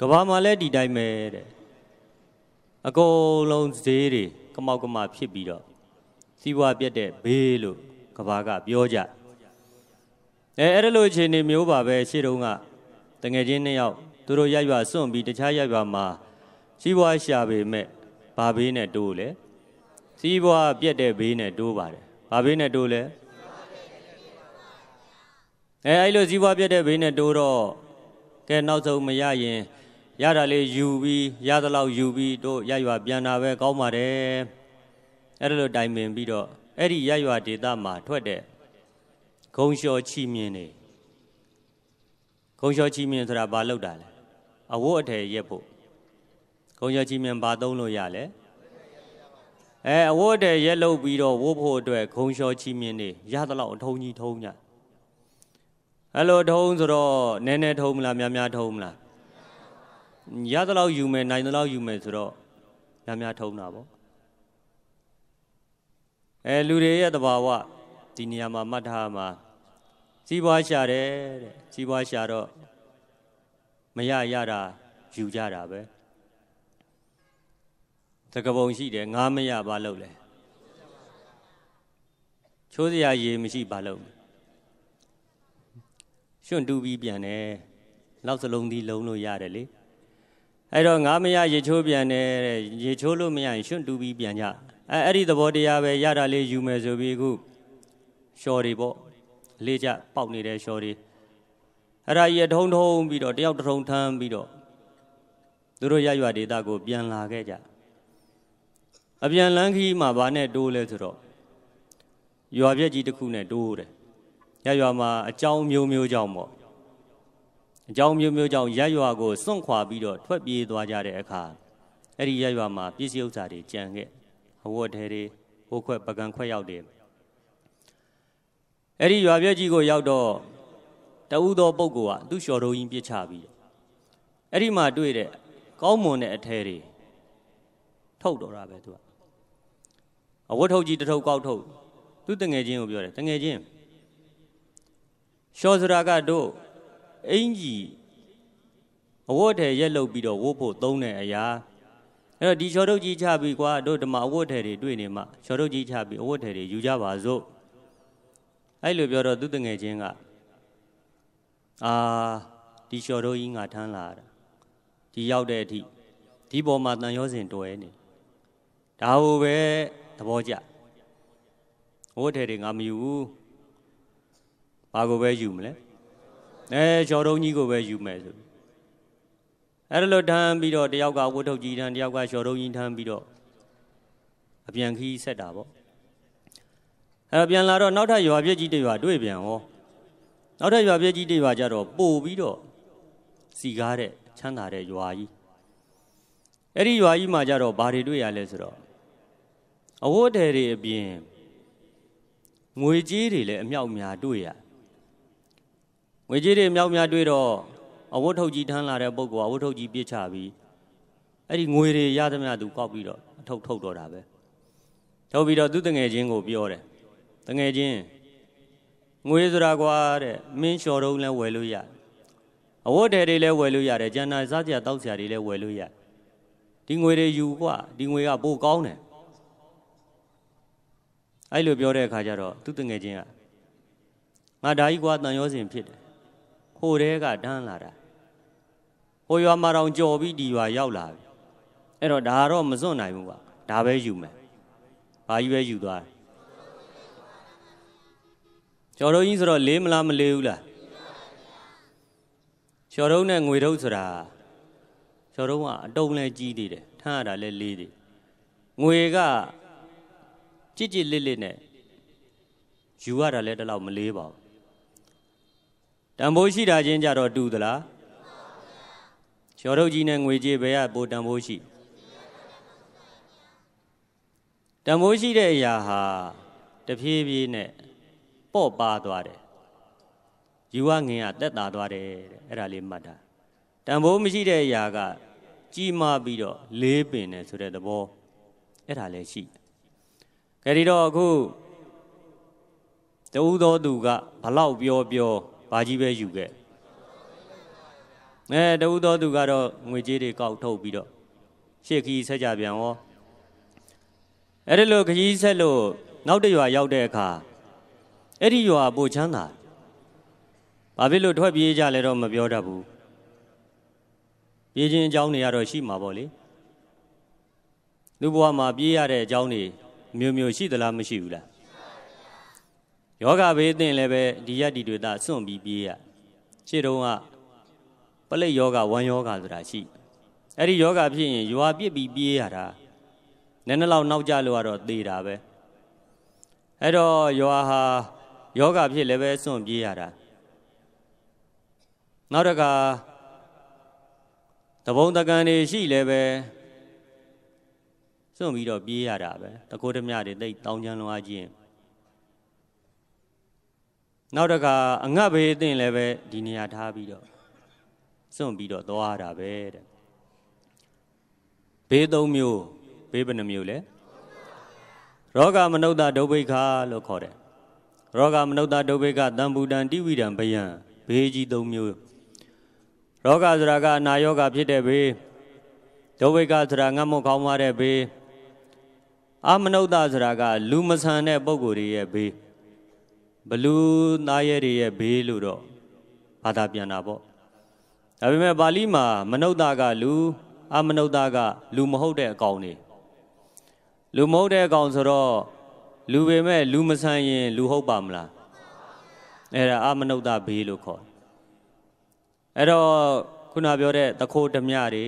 ကဘာမှာလဲဒီတိုင်းပဲတဲ့အကုန်လုံးဈေးတွေကမောက်ကမဖြစ်ပြီးတော့စီးပွားပြက်တဲ့ဘေးလို့ကဘာကပြောကြတယ်အဲအဲ့လိုအခြေအနေမျိုးပါပဲရှေ့တုန်းကတငယ်ချင်းနှစ်ယောက်သူတို့ရရွာစွန့်ပြီးတခြားရရွာမှာစီးပွားရှာပေမဲ့ဘာဘေးနဲ့တိုးလဲစီးပွားပြက်တဲ့ဘေးနဲ့တိုးပါတယ်ဘာဘေးနဲ့တိုးလဲအဲအဲ့လိုစီးပွားပြက်တဲ့ဘေးနဲ့တိုးတော့ကဲနောက်ဆုံးမရရင်ရတာလေးယူပြီးရသလောက်ယူပြီးတို့ရရွာပြန်တာပဲကောင်းပါတယ်အဲ့လိုတိုင်ပင်ပြီးတော့အဲ့ဒီရရွာဒေသမှာထွက်တဲ့ဂုံလျှော်ချီမြင်နေဂုံလျှော်ချီမြင်ဆိုတာဘာလောက်တာလဲအဝတ်အထည်ရက်ဖို့ဂုံလျှော်ချီမြင်ဘာသုံးလို့ရလဲအဲအဝတ်အထည်ရက်လုပ်ပြီးတော့ဝတ်ဖို့အတွက်ဂုံလျှော်ချီမြင်နေရသလောက်အထုံးကြီးထုံးညအဲ့လိုထုံးဆိုတော့နည်းနည်းထုံးမလားများများထုံးမလားရသလောက်ယူမယ်နိုင်သလောက်ယူမယ်ဆိုတော့များများထုံးတာပေါ့အဲလူတွေရဲ့သဘာဝဒီနေရာမှာမှတ်ထားမှာစီးပွားရှာတယ်တဲ့စီးပွားရှာတော့မရရတာယူကြတာပဲတကပုံရှိတယ်ငါမရဘာလုပ်လဲချိုးစရာရေမရှိဘာလုပ်ရွှွန့်တူပြီးပြန်တယ်လောက်စလုံးဒီလုံးလို့ရတယ်လေအဲ့တော့ငါမရရေချိုးပြန်တယ်တဲ့ရေချိုးလို့မရရင်ရွှွန့်တူပြီးပြန်ကြအဲအဲ့ဒီသဘောတရားပဲရတာလေးယူမယ်ဆိုပြီးအခုရှော်တွေပေါ့လေးကြပေါက်နေတဲ့ရှော်တွေအဲ့ဒါကြီးအထုံထုံပြီးတော့တယောက်တထုံထမ်းပြီးတော့သူတို့ရရွာဒေသကို ပြန်လာခဲ့ကြအပြန်လန်းခီးမှာဗာနဲ့တိုးလဲဆိုတော့ရွာပြက်ကြီးတစ်ခုနဲ့တိုးတယ်ရရွာမှာအကြောင်းမျိုးမျိုးကြောင့်ပေါ့အကြောင်းမျိုးမျိုးကြောင့်ရရွာကိုစွန့်ခွာပြီးတော့ထွက်ပြေးသွားကြတဲ့အခါအဲ့ဒီရရွာမှာပြည်စည်းဥစ္စာတွေကြံခဲ့အဝတ်ထဲတွေဟိုခွက်ပကံခွက်ရောက်တယ်အဲ့ဒီရွာပြည့်ကြီးကိုရောက်တော့တအူးသောပုဂ္ဂိုလ်ကသူ့လျှော်တော်ကြီးပြစ်ချပြီးအဲ့ဒီမှာတွေ့တဲ့ကောင်းမွန်တဲ့အထဲတွေထုတ်တော်တာပဲသူကအဝတ်ထုတ်ကြီးတထုပ်ကောက်ထုတ်သူ့တငယ်ချင်းကိုပြောတယ်တငယ်ချင်းရှောစရာကတို့အင်ကြီးအဝတ်ထည်ရက်လုတ်ပြီးတော့ဝတ်ဖို့သုံးတဲ့အရာအဲ့တော့ဒီရှောထုတ်ကြီးချပြီးကွာတို့ဓမ္မအဝတ်ထည်တွေတွေ့နေမှရှောထုတ်ကြီးချပြီးအဝတ်ထည်တွေယူကြပါစို့အဲ့လိုပြောတော့သူ့တငယ်ချင်းကအာဒီလျှော်တော့ကြီးငါထမ်းလာတာဒီရောက်တဲ့အထိဒီပေါ်မှာတန်ရောစဉ်တွေ့နေဒါဟိုပဲသဘောကျဝတ်ထဲတွေငါမယူဘူးဘာကိုပဲယူမလဲအဲလျှော်တော့ကြီးကိုပဲယူမယ်ဆိုအဲ့လိုထမ်းပြီးတော့တယောက်ကဝတ်ထုတ်ကြီးထမ်းတယောက်ကလျှော်တော့ကြီးထမ်းပြီးတော့အပြန်ခီးဆက်တာပေါ့အဲပြန်လာတော့နောက်ထပ်ရွာပြည့်ကြီးတရွာတွေ့ပြန်ဟောနောက်ထပ်ရွာပြည့်ကြီးတရွာကြတော့ပို့ပြီးတော့စီကားတဲ့ချမ်းသာတဲ့ရွာကြီးအဲ့ဒီရွာကြီးမှာကြတော့ဘာတွေတွေ့ရလဲဆိုတော့အဝတ်ထည်တွေအပြင်ငွေကြေးတွေလည်းအမြောက်များတွေ့ရငွေကြေးတွေအမြောက်များတွေ့တော့အဝတ်ထုတ်ကြီးထမ်းလာတဲ့ပုံကအဝတ်ထုတ်ကြီးပြစ်ချပြီးအဲ့ဒီငွေတွေရသမျှသူကောက်ပြီးတော့အထုတ်ထုတ်တော့တာပဲထုတ်ပြီးတော့သူ့တငယ်ချင်းကိုပြောတယ်တငယ်ချင်းငွေဆိုတာကွာတဲ့မင်းလျှော်တော့လည်းဝယ်လို့ရအဝတ်ထည်တွေလည်းဝယ်လို့ရတယ်ကျန်တာစားစရာတောက်စရာတွေလည်းဝယ်လို့ရဒီငွေတွေယူကွာဒီငွေကပိုကောင်းတယ်အဲ့လိုပြောတဲ့အခါကျတော့သူ့တငယ်ချင်းကငါဓာကြီးကွာတန်ရောစင်ဖြစ်တယ်ဟိုတဲကဒန်းလာတာဟိုရွာမှာတောင်ကြော်ပြီးဒီရွာရောက်လာပြီအဲ့တော့ဒါတော့မစွန့်နိုင်ဘူးကွာဒါပဲယူမယ်ဘာကြီးပဲယူသွားတယ်ကျော်တော့ကြီးဆိုတော့လေးမလားမလေးဘူးလားကျော်တော့နဲ့ငွေတော့ဆိုတာကျော်တော့ကအတုံးလဲကြီးသေးတယ်ထားရတာလဲလေးသေးငွေကကြစ်ကြစ်လစ်လစ်နဲ့ယူရတာလဲတလောက်မလေးပါဘူးတန်ဖိုးရှိတာချင်းကြတော့တူသလားကျော်တော့ကြီးနဲ့ငွေကြီးဘယ်ကပိုတန်ဖိုးရှိတန်ဖိုးရှိတဲ့အရာဟာတဖြည်းဖြည်းနဲ့ပော့ပါသွားတယ်ယူဝငင်ကတက်တာသွားတယ်တဲ့အဲ့ဒါလေးမှတ်တာတန်ဖိုးမရှိတဲ့အရာက ကြီးမားပြီးတော့လေးပင်တယ်ဆိုတဲ့သဘောအဲ့ဒါလည်းရှိကြဒီတော့အခုတူသောသူကဘလောက်ပြောပြောဘာကြီးပဲယူခဲ့အဲတူသောသူကတော့ငွေကြေးတွေကောက်ထုတ်ပြီးတော့ရှေ့ခီးဆက်ကြပြန်ရောအဲ့ဒီလိုခကြီးဆက်လို့နောက်တရွာရောက်တဲ့အခါအဲ့ဒီရွာပိုချမ်းသာဘာဖြစ်လို့ထွက်ပြေးကြလဲတော့မပြောတတ်ဘူးပြေးခြင်းအကြောင်းတွေကတော့ရှိမှာပေါ့လေလူဘဝမှာပြေးရတဲ့အကြောင်းတွေမျိုးမျိုးရှိသလားမရှိဘူးလားယောဂဘေးသင်လည်းပဲဒီရတ္တိတွေတာစွန့်ပြီးပြေးရရှေ့တုန်းကပလိတ်ယောဂဝမ်းယောဂဆိုတာရှိအဲ့ဒီယောဂဖြစ်ရင်ရွာပြစ်ပြီးပြေးရတာနည်းနည်းလောက်နောက်ကျလို့ကတော့သေတာပဲအဲ့တော့ယောဟာယောဂဖြစ်လည်းပဲစွန့်ပြေးရတာနောက်တခါတဘုံတကန်တွေရှိလည်းပဲစွန့်ပြီးတော့ပြေးရတာပဲတကိုးဓမြတွေတိတ်တောင်းချမ်းလွားခြင်းနောက်တခါအငတ်ဘေးအသင့်လည်းပဲဒီနေရာထားပြီးတော့စွန့်ပြီးတော့သွားတာပဲတဲ့ဘေးသုံးမျိုးဘေးဘယ်နှမျိုးလဲရောဂမနုဿဒုဗ္ဗိခာလို့ခေါ်တယ်ရောဂမနုဿဒုဗ္ဗေကတံပူတံတိဝိတံဘယံဘေးကြီး၃မျိုးရောဂဆိုတာကအနာယောဂဖြစ်တဲ့ဘေးဒုဗ္ဗေကဆိုတာငတ်မွတ်ခေါင်းမတဲ့ဘေးအာမနုဿဆိုတာကလူမဆန်တဲ့ပုံကိုယ်တွေရဲ့ဘေးဘလူသားရဲတွေရဲ့ဘေးလို့တော့ဘာသာပြန်တာပေါ့ဒါပေမဲ့ပါဠိမှာမနုဿကလူအမနုဿကလူမဟုတ်တဲ့အကောင်တွေလူမဟုတ်တဲ့အကောင်ဆိုတော့လူပေမဲ့လူမဆန်ရင်လူဟုတ်ပါမလားအဲ့ဒါအာမနုဿဘေးလို့ခေါ်တယ်အဲ့တော့ခုနပြောတဲ့တခိုးဓမြတွေ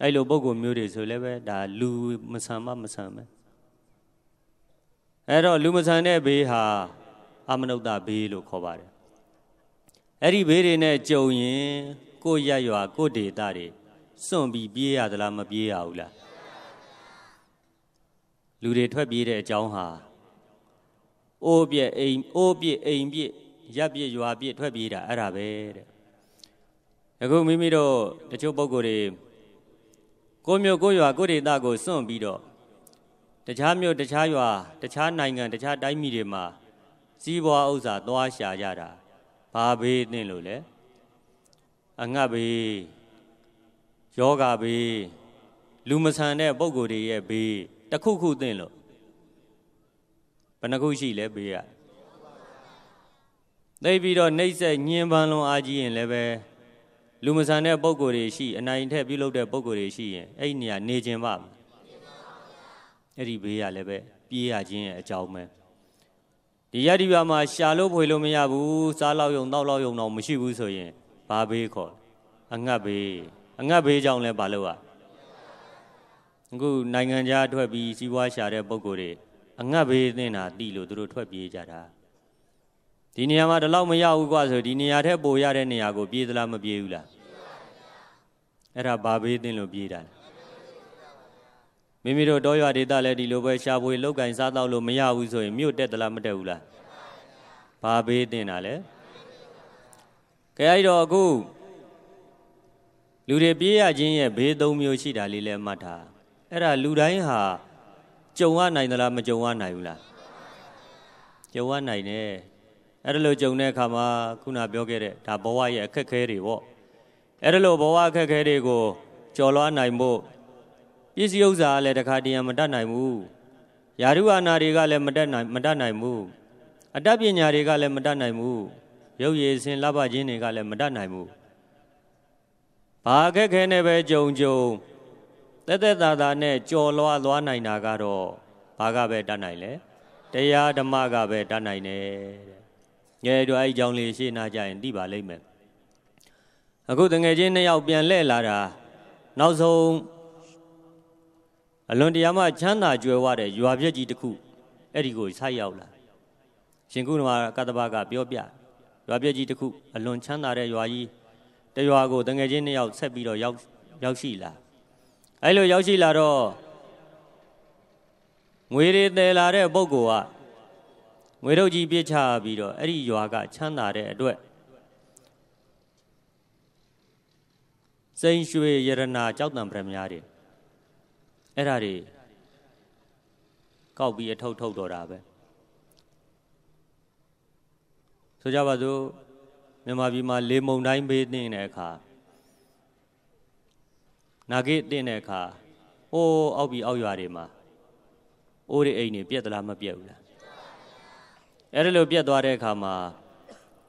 အဲ့လိုပုံကိုမျိုးတွေဆိုလည်းပဲဒါလူမဆန်မမဆန်ပဲအဲ့တော့လူမဆန်တဲ့ဘေးဟာအာမနုဿဘေးလို့ခေါ်ပါတယ်အဲ့ဒီဘေးတွေနဲ့ကြုံရင်ကိုယ့်ရရွာကိုယ့်ဒေသတွေစွန့်ပြီးပြေးရသလားမပြေးရဘူးလားလူတွေထွက်ပြေးတဲ့အကြောင်းဟာအိုးပြက်အိမ်အိုးပြက်အိမ်ပြက်ရပ်ပြက်ရွာပြက်ထွက်ပြေးတာအဲ့ဒါပဲတဲ့အခုမိမိတို့တချို့ပုံကိုယ်တွေကိုမျိုးကိုရွာကိုဒေသကိုစွန့်ပြီးတော့တခြားမျိုးတခြားရွာတခြားနိုင်ငံတခြားတိုင်းပြည်တွေမှာစီးပွားဥစ္စာ သွားရှာကြတာဘာဘေးသင့်လို့လဲအငတ်ဘေးယောဂဘေးလူမဆန်တဲ့ပုံကိုယ်တွေရဲ့ဘေးတခုခုသင်လို့ဘယ်နှခုရှိလဲပေးရသိပြီးတော့နှိမ့်ဆက်ညင်ပန်းလွန်အားကြီးရင်လည်းပဲလူမဆန်တဲ့ပုံကိုယ်တွေရှိအနိုင်ထက်ပြုလုပ်တဲ့ပုံကိုယ်တွေရှိရင်အဲ့နေရာနေခြင်းပါအဲ့ဒီဘေးရလည်းပဲပြေးရခြင်းရဲ့အကြောင်းပဲဒီရတ္တိပါမှာရှာလို့ဖွေလို့မရဘူးစားလောက်ယုံတောက်လောက်ယုံတော့မရှိဘူးဆိုရင်ဘာဘေးခေါ်အငတ်ဘေးအငတ်ဘေးကြောင့်လဲဘာလို့อ่ะအခုနိုင်ငံခြားထွက်ပြီးစီးပွားရှာတဲ့ပုံကိုယ်တွေအငတ်ဘေးသင့်တာတိလို့သူတို့ထွက်ပြေးကြတာဒီနေရာမှာဒီလောက်မရဘူးกว่าဆိုဒီနေရာထက်ပိုရတဲ့နေရာကိုပြေးသလားမပြေးဘူးလားအဲ့ဒါဘာဘေးသင့်လို့ပြေးတာလဲမိမိတို့တောရွာဒေသလည်းဒီလိုပဲရှားပွေလောက်ကင်စားတော့လို့မရဘူးဆိုရင်မြို့တက်သလားမတက်ဘူးလားဘာဘေးတင်တာလဲခရအဲ့တော့အခုလူတွေပြေးရခြင်းရဲ့ဘေးသုံးမျိုးရှိတာလေးလည်းမှတ်ထားအဲ့ဒါလူတိုင်းဟာ ကြုံရနိုင်သလားမကြုံရနိုင်ဘူးလားကြုံရနိုင်တယ်အဲ့ဒါလိုကြုံတဲ့အခါမှာခုနပြောခဲ့တဲ့ဒါဘဝရဲ့အခက်ခဲတွေပေါ့အဲ့ဒါလိုဘဝအခက်ခဲတွေကိုကျော်လွှားနိုင်ဖို့ပစ္စည်းဥစ္စာကလည်းတခါတည်းမတတ်နိုင်ဘူးယာရုအာနာတွေကလည်းမတတ်နိုင်မတတ်နိုင်ဘူးအတတ်ပညာတွေကလည်းမတတ်နိုင်ဘူးရုပ်ရည်စင်လဘခြင်းတွေကလည်းမတတ်နိုင်ဘူးဘာအခက်ခဲနဲ့ပဲကြုံကြုံတက်တက်တာတာနဲ့ကြော်လွားလွားနိုင်တာကတော့ဘာကပဲတတ်နိုင်လဲတရားဓမ္မကပဲတတ်နိုင်တယ်တဲ့ငယ်တို့အဲ့ဒီကြောင့်လေးရှင်းနာကြရင်သိပါလိမ့်မယ်အခုတငယ်ချင်းနှစ်ယောက်ပြန်လှည့်လာတာနောက်ဆုံးအလွန်တရားမှချမ်းသာကြွယ်ဝတဲ့ရွာပြည့်ကြီးတစ်ခုအဲ့ဒီကိုဆိုက်ရောက်လာရှင်ကုဏမကတ္တဗကပြောပြရွာပြည့်ကြီးတစ်ခုအလွန်ချမ်းသာတဲ့ရွာကြီးတရွာကိုတငယ်ချင်းနှစ်ယောက်ဆက်ပြီးတော့ရောက်ရောက်ရှိလာအဲ့လိုရောက်ရှိလာတော့ငွေတွေတယ်လာတဲ့ပုဂ္ဂိုလ်ကငွေထုတ်ကြီးပြစ်ချပြီးတော့အဲ့ဒီရွာကချမ်းသာတဲ့အတွက်စိန်ရွှေရတနာကြောက်တံပရမညာတွေအဲ့ဒါတွေကောက်ပြီးအထုတ်ထုတ်တော်တာပဲဆိုကြပါစို့မြန်မာပြည်မှာလေမုံတိုင်းပေးနေတဲ့အခါနာဂိတင်တဲ့အခါအိုးအောက်ပြီးအောက်ရွာတွေမှာအိုးတွေအိမ်တွေပြက်သလားမပြက်ဘူးလားအဲ့ဒါလိုပြက်သွားတဲ့အခါမှာ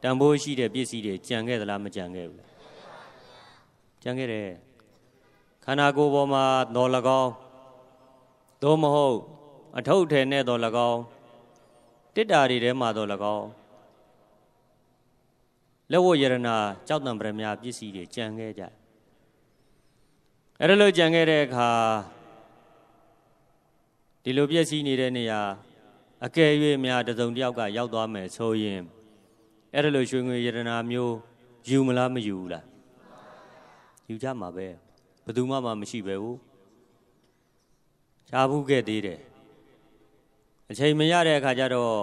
တန်ဖိုးရှိတဲ့ပစ္စည်းတွေကြံခဲ့သလားမကြံခဲ့ဘူးလားကြံခဲ့တယ်ခန္ဓာကိုယ်ပေါ်မှာတော်၎င်းသို့မဟုတ်အထုပ်ထည်နဲ့တော်၎င်းတစ်တာတွေထဲမှာတော်၎င်းလက်ဝတ်ယရနာကြောက်တံပရမပစ္စည်းတွေကြံခဲ့ကြတယ်အဲ့ဒါလို့ကြံခဲ့တဲ့အခါဒီလိုပြည့်စည်နေတဲ့နေရာအကယ်၍များတစုံတစ်ယောက်ကရောက်သွားမယ်ဆိုရင်အဲ့ဒါလို့ရွှေငွေယတနာမျိုးယူမလားမယူဘူးလားယူကြမှာပဲဘယ်သူမှမရှိပဲဘူးရှားဘူးခဲ့သေးတယ်အချိန်မရတဲ့အခါကျတော့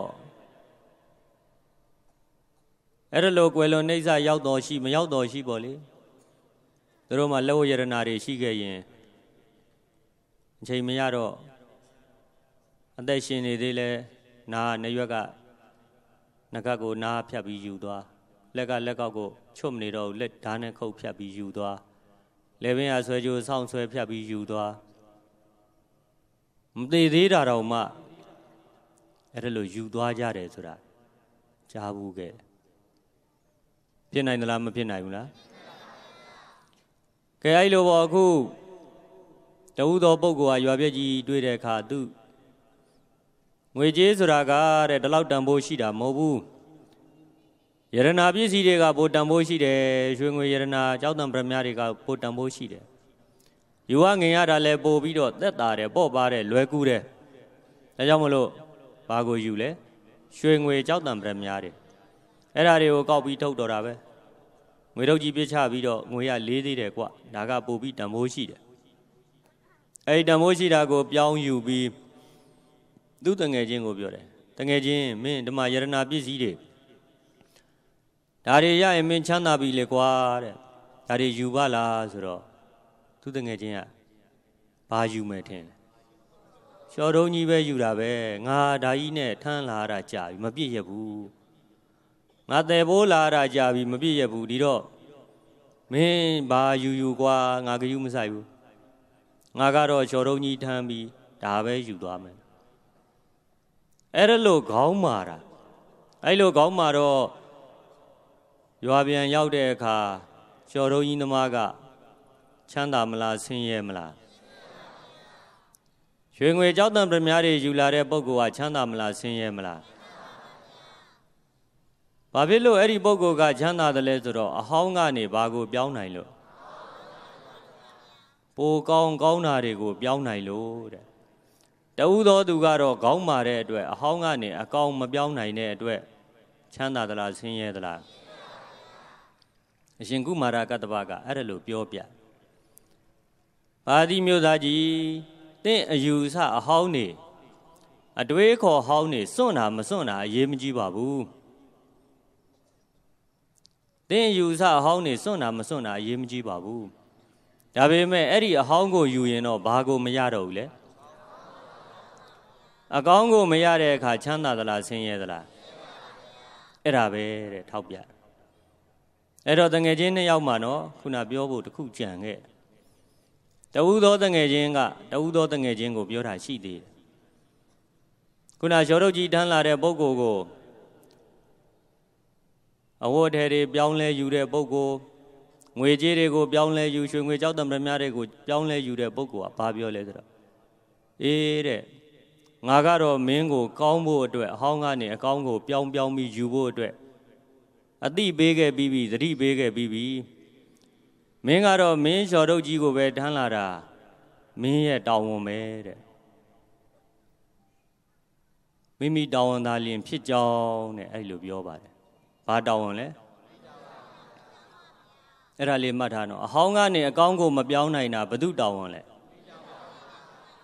အဲ့ဒါလို့ကွယ်လွန်နှိမ့်စရောက်တော်ရှိမရောက်တော်ရှိပေါ့လေသူတို့မှာလက်ဝရတနာတွေရှိခဲ့ရင်အချိန်မရတော့အသက်ရှင်နေသေးလဲနာနရွက်ကနဂတ်ကိုနာဖြတ်ပြီးယူသွားလက်ကလက်ကောက်ကိုချွတ်မနေတော့လက်ဓာတ်နဲ့ခုတ်ဖြတ်ပြီးယူသွားလေပင်အားဆွဲကြိုးဆောင်းဆွဲဖြတ်ပြီးယူသွားမသေးသေးတာတော့မှအဲ့ဒါလိုယူသွားကြတယ်ဆိုတာကြားဘူးခဲ့ဖြစ်နိုင်သလားမဖြစ်နိုင်ဘူးလားကဲအဲ့လိုပေါ့အခုတဝူသောပုဂ္ဂိုလ်ဟာရွာပြည့်ကြီးတွေ့တဲ့အခါသူငွေကြေးဆိုတာကတဲ့ဒီလောက်တန်ဖိုးရှိတာမဟုတ်ဘူးယရနာပစ္စည်းတွေကပိုတန်ဖိုးရှိတယ်ရွှေငွေယရနာကြောက်တံပရမတွေကပိုတန်ဖိုးရှိတယ်ယူဝငင်ရတာလဲပိုပြီးတော့သက်တာတယ်ပော့ပါတယ်လွယ်ကူတယ်ဒါကြောင့်မလို့ဘာကိုယူလဲရွှေငွေကြောက်တံပရမတွေအဲ့ဒါတွေကိုကောက်ပြီးထုတ်တော်တာပဲငွေထုတ်ကြီးပြစ်ချပြီးတော့ငွေရလေးသေးတယ်ကွဒါကပို့ပြီးတန်ဖိုးရှိတယ်အဲ့ဒီတန်ဖိုးရှိတာကိုပြောင်းယူပြီးသူ့တငယ်ချင်းကိုပြောတယ်တငယ်ချင်းမင်းဒီမှာယရနာပစ္စည်းတွေဒါတွေရရင်မင်းချမ်းသာပြီလေကွာတဲ့ဒါတွေယူပါလားဆိုတော့သူ့တငယ်ချင်းကဘာယူမယ်ထင်လဲရှော်တုံးကြီးပဲယူတာပဲငါဒါကြီးနဲ့ထမ်းလာတာကြာပြီမပြည့်ရဘူးငါတယ်ဘိုးလာတာကြာပြီမပြည့်ရဘူးဒီတော့မင်းဘာယူယူကွာငါကယူမဆိုင်ဘူးငါကတော့ချော်တုံးကြီးထမ်းပြီးဒါပဲယူသွားမယ်အဲ့ဒါလို့ခေါင်းမာတာအဲ့လိုခေါင်းမာတော့ရွာပြန်ရောက်တဲ့အခါချော်တုံးကြီးသမားကချမ်းသာမလားဆင်းရဲမလားရွှေငွေကြောက်တံပြများတွေယူလာတဲ့ပုဂ္ဂိုလ်ကချမ်းသာမလားဆင်းရဲမလားဘာဖြစ်လို့အဲ့ဒီပုဂ္ဂိုလ်ကချမ်းသာတယ်လဲဆိုတော့အဟောင်းကနေဘာကို ပြောင်းနိုင်လို့ပိုကောင်းကောင်းတာတွေကိုပြောင်းနိုင်လို့တဲ့တဦးသောသူကတော့ခေါင်းမာတဲ့အတွက်အဟောင်းကနေအကောင်မပြောင်းနိုင်တဲ့အတွက်ချမ်းသာသလားဆင်းရဲသလားအရှင်ကုမာရကတ္တဗကအဲ့ဒါလို့ပြောပြပါတိမျိုးသားကြီးတင့်အယူဆအဟောင်းနေအတွေးခေါ်ဟောင်းနေစွန့်တာမစွန့်တာအရေးမကြီးပါဘူးသင်ယူဆအဟောင်းနေစွန့်တာမစွန့်တာအရေးမကြီးပါဘူးဒါပေမဲ့အဲ့ဒီအဟောင်းကိုယူရင်တော့ဘာကိုမရတော့ဘူးလေအကောင်းကိုမရတဲ့အခါချမ်းသာသလားဆင်းရဲသလားအဲ့ဒါပဲတဲ့ထောက်ပြအဲ့တော့တငယ်ချင်းနှစ်ယောက်မှာနော်ခုနပြောဖို့တခုကြံခဲ့တဝူသောတငယ်ချင်းကတဝူသောတငယ်ချင်းကို ပြောတာရှိသေးတယ်ခုနရောဒုတ်ကြီးတန်းလာတဲ့ပုဂ္ဂိုလ်ကိုအဝတ်ထည်တွေပြောင်းလဲယူတဲ့ပုဂ္ဂိုလ်ငွေကြေးတွေကိုပြောင်းလဲယူရွှေငွေကြောက်တံပြများတွေကိုပြောင်းလဲယူတဲ့ပုဂ္ဂိုလ်ကဘာပြောလဲဆိုတော့အေးတဲ့ငါကတော့မင်းကို ကောင်းဖို့အတွက်အဟောင်းကနေအကောင်းကို ပြောင်းပြောင်းပြီးယူဖို့အတွက်အတိပေးခဲ့ပြီးပြီသတိပေးခဲ့ပြီးပြီမင်းကတော့မင်းလျှော်ထုတ်ကြီးကိုပဲထမ်းလာတာမင်းရဲ့တောင်းဝန်ပဲတဲ့မိမိတောင်းဝန်သာလျင် ဖြစ်ကြောင်းတဲ့အဲ့လိုပြောပါတယ်ဘာတောင်းဝန်လဲအဲ့ဒါလေးမှတ်ထားနော်အဟောင်းကနေအကောင်းကိုမပြောင်းနိုင်တာဘု து တောင်းဝန်လဲ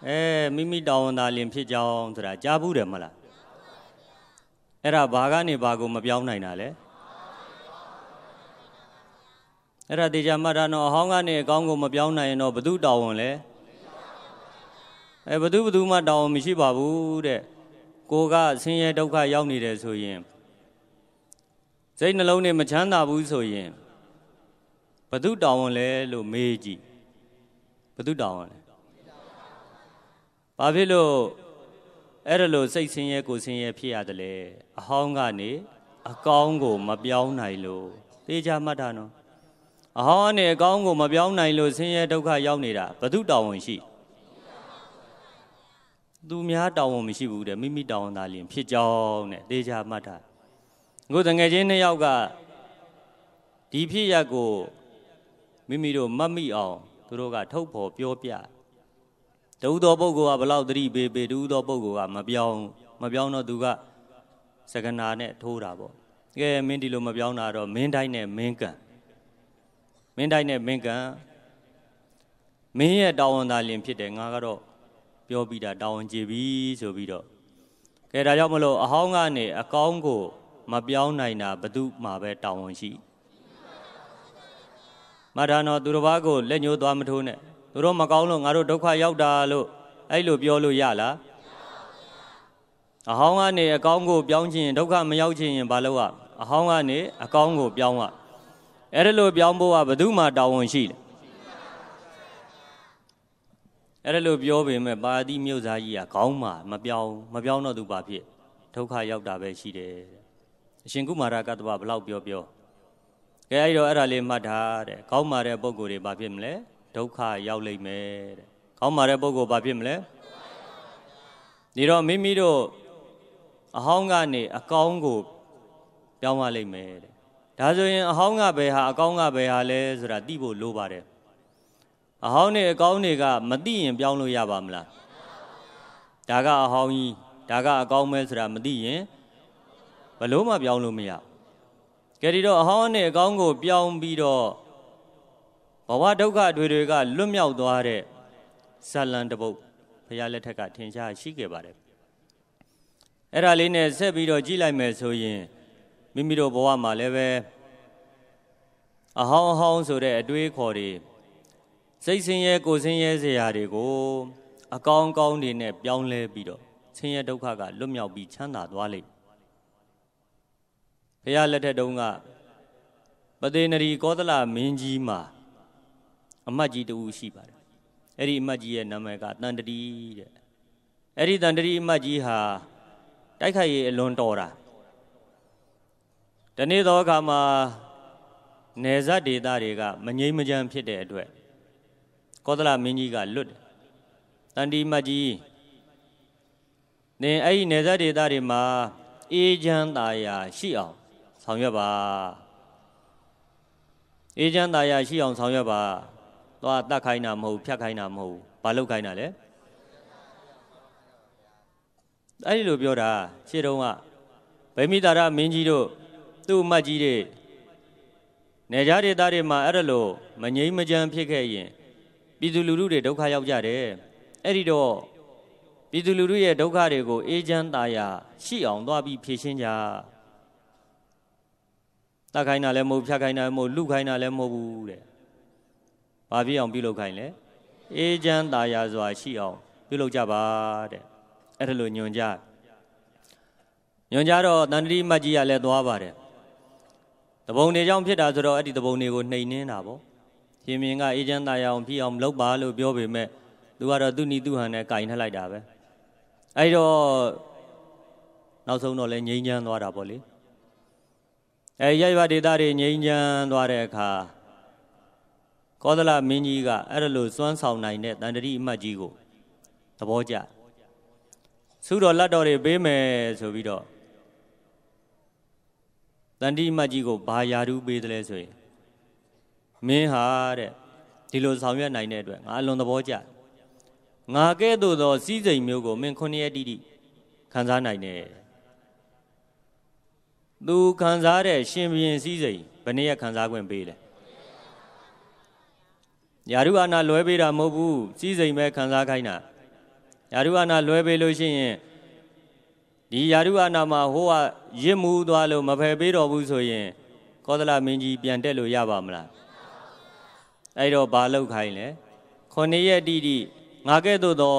အဲမိမိတောင်းဝန်သာလင်ဖြစ်ကြောင်းဆိုတာကြားဘူးတယ်မလားအဲ့ဒါဘာကနေဘာကိုမပြောင်းနိုင်တာလဲအဲ့ဒါတေချာမှတ်ထားနော်အဟောင်းကနေအကောင်းကိုမပြောင်းနိုင်ရင်တော့ဘု து တောင်းဝန်လဲအဲဘု து ဘု து မှတောင်းဝန်မရှိပါဘူးတဲ့ကိုကဆင်းရဲဒုက္ခရောက်နေတယ်ဆိုရင်စိတ်နှလုံးနဲ့မချမ်းသာဘူးဆိုရင်ဘု து တောင်းဝန်လဲလို့မေးကြည့်ဘု து တောင်းဝန်လဲဘာဖြစ်လို့အဲ့ဒါလို့စိတ်ဆင်းရဲကိုဆင်းရဲဖြစ်ရတယ်လေအဟောင်းကနေအကောင်းကို မပြောင်းနိုင်လို့သိကြမှတ်တာနော်အဟောင်းကနေအကောင်းကိုမပြောင်းနိုင်လို့ဆင်းရဲဒုက္ခရောက်နေတာဘု து တောင်းဝန်ရှိသူများတောင်းဝန်မရှိဘူးတဲ့မိမိတောင်းဝန်သာလျှင်ဖြစ်ကြောင်းတဲ့သိကြမှတ်တာအခုတငယ်ချင်းနှစ်ယောက်ကဒီဖြစ်ရပ်ကိုမိမိတို့မမိအောင်သူတို့ကထုတ်ဖော်ပြောပြတူသောပုဂ္ဂိုလ်ကဘလောက်သတိပေးပေးတူသောပုဂ္ဂိုလ်ကမပြောင်းမပြောင်းတော့သူကစကနာနဲ့ထိုးတာပေါ့ကဲမင်းဒီလို မပြောင်းတာတော့မင်းတိုင်းနဲ့မင်းကံမင်းတိုင်းနဲ့မင်းကံမင်းရဲ့တာဝန်သာလင်ဖြစ်တယ်ငါကတော့ပြောပြီးတာတာဝန်ကျေပြီဆိုပြီးတော့ကဲဒါကြောင့်မလို့အဟောင်းကနေအကောင်းကိုမပြောင်းနိုင်တာဘသူမှပဲတာဝန်ရှိမထာနော်သူတော်ဘာကိုလက်ညှိုးသွားမထိုးနဲ့သူတို့မကောင်းလို့ငါတို့ဒုက္ခရောက်တာလို့အဲ့လိုပြောလို့ရလားအဟောင်းကနေအကောင်းကို ပြောင်းခြင်းဒုက္ခမရောက်ခြင်းရင်ဘာလို့ရအဟောင်းကနေအကောင်းကိုပြောင်းရအဲ့ဒါလိုပြောင်းဖို့ကဘသူမှတာဝန်ရှိတယ်အဲ့ဒါလိုပြောပေမဲ့ပါတိမြို့သားကြီးကခေါင်းမှမပြောင်းမပြောင်းတော့သူဘာဖြစ်ဒုက္ခရောက်တာပဲရှိတယ်အရှင်ကုမာရကတ္တဗဘလောက်ပြောပြောကဲအဲ့တော့အဲ့ဒါလေးမှတ်ထားတဲ့ကောင်းမာတဲ့ပုံကိုယ်တွေဘာဖြစ်မလဲဒုက္ခရောက်လိမ့်မယ်တဲ့ကောင်းမာတဲ့ပုံကိုယ်ဘာဖြစ်မလဲဒီတော့မိမိတို့အဟောင်းကနေအကောင်းကိုပြောင်းရလိမ့်မယ်တဲ့ဒါဆိုရင်အဟောင်းကဘယ်ဟာအကောင်းကဘယ်ဟာလဲဆိုတာသိဖို့လိုပါတယ်အဟောင်းနဲ့အကောင်းတွေကမသိရင်ပြောင်းလို့ရပါမလားဒါကအဟောင်းကြီးဒါကအကောင်းပဲဆိုတာမသိရင်ဘလို့မှပြောင်းလို့မရကဲဒီတော့အဟောင်းနဲ့အကောင်းကို ပြောင်းပြီးတော့ဘဝဒုက္ခတွေတွေကလွတ်မြောက်သွားတဲ့ဇာလံတပုတ်ဘုရားလက်ထက်ကထင်ရှားရှိခဲ့ပါတယ်အဲ့ဒါလေးနဲ့ဆက်ပြီးတော့ကြည့်လိုက်မယ်ဆိုရင်မိမိတို့ဘဝမှာလည်းပဲအဟောင်းအဟောင်းဆိုတဲ့အတွေးခေါ်တွေစိတ်ဆင်းရဲကိုယ်ဆင်းရဲစရာတွေကို အကောင်းကောင်းတွေနဲ့ပြောင်းလဲပြီးတော့ဆင်းရဲဒုက္ခကလွတ်မြောက်ပြီးချမ်းသာသွားလိမ့်ဘုရားလက်ထက်တုန်းကပသေနရီကောသလမင်းကြီးမှာအမတ်ကြီးတူရှိပါတယ်အဲ့ဒီအမတ်ကြီးရဲ့နာမည်ကတန်တရီတဲ့အဲ့ဒီတန်တရီအမတ်ကြီးဟာတိုက်ခိုက်ရေးအလွန်တော်တာတနေ့သောအခါမှာနေဇတ်ဒေတာတွေကမငြိမ်းမချမ်းဖြစ်တဲ့အတွက်ကောသလမင်းကြီးကလွတ်တယ်တန်တီမတ်ကြီးနင်အဲ့ဒီနေဇတ်ဒေတာတွေမှာအေးချမ်းသာယာရှိအောင်ဆောင်ရွက်ပါအေးချမ်းသာယာရှိအောင်ဆောင်ရွက်ပါသွားတတ်ခိုင်းတာမဟုတ်ဖြတ်ခိုင်းတာမဟုတ်ဘာလုပ်ခိုင်းတာလဲအဲ့ဒီလိုပြောတာခြေတုံးကဗိမိတာရမင်းကြီးတို့သူ့အမတ်ကြီးတွေနေကြတဲ့သားတွေမှာအဲ့ဒါလိုမငြိမ်းမချမ်းဖြစ်ခဲ့ရင်ပြည်သူလူထုတွေဒုက္ခရောက်ကြတယ်အဲ့ဒီတော့ပြည်သူလူထုရဲ့ဒုက္ခတွေကိုအေးချမ်းသာယာရှိအောင်သွားပြီးဖြေရှင်းကြတတ်ခိုင်းတာလည်းမဟုတ်ဖြတ်ခိုင်းတာလည်းမဟုတ်လှုပ်ခိုင်းတာလည်းမဟုတ်ဘူးတဲ့။ဘာဖြစ်အောင်ပြုလုပ်ခိုင်းလဲ။အေးချမ်းသာယာစွာရှိအောင်ပြုလုပ်ကြပါတဲ့။အဲ့ဒါလိုညွန်ကြ။ညွန်ကြတော့တန်တရီမတ်ကြီးကလည်းသွားပါတယ်။တပုံတွေကြောင့်ဖြစ်တာဆိုတော့အဲ့ဒီတပုံတွေကိုနှိမ်နှင်းတာပေါ့။ရှင်မင်းကအေးချမ်းသာယာအောင်ဖြစ်အောင်လုပ်ပါလို့ပြောပေမဲ့သူကတော့သူ့နီသူ့ဟန်နဲ့ကင်ထက်လိုက်တာပဲ။အဲ့တော့နောက်ဆုံးတော့လည်းငြိမ်းချမ်းသွားတာပေါ့လေ။အဲရရွာဒေသတွေငြိမ်းချမ်းသွားတဲ့အခါကောသလမင်းကြီးကအဲ့လိုစွမ်းဆောင်နိုင်တဲ့တန်တရီအမတ်ကြီးကိုသဘောကျသုတော်လက်တော်တွေပေးမယ်ဆိုပြီးတော့တန်တရီအမတ်ကြီးကိုဘာယာဓုပေးတယ်လဲဆိုရင်မင်းဟာတဲ့ဒီလိုဆောင်ရွက်နိုင်တဲ့အတွက်ငါအလွန်သဘောကျငါကဲ့သို့သော စီးစိမ်မျိုးကို မင်းခုနှစ်ရက်တိတိခံစားနိုင်တယ်သူခံစားတဲ့ရှင်ဘုရင်စည်းစိမ်ဘယ်နည်းခံစားခွင့်ပေးလဲယာရုအာနာလွဲပေးတာမဟုတ်ဘူးစည်းစိမ်ပဲခံစားခိုင်းတာယာရုအာနာလွဲပေးလို့ရှိရင်ဒီယာရုအာနာမှာဟိုကရစ်မှုသွားလို့မဖယ်ပေးတော့ဘူးဆိုရင်ကောသလမင်းကြီးပြန်တက်လို့ရပါမလားအဲ့တော့ဘာလောက်ခိုင်းလဲခொနှစ်ရက်တိတိငါကဲ့သို့သော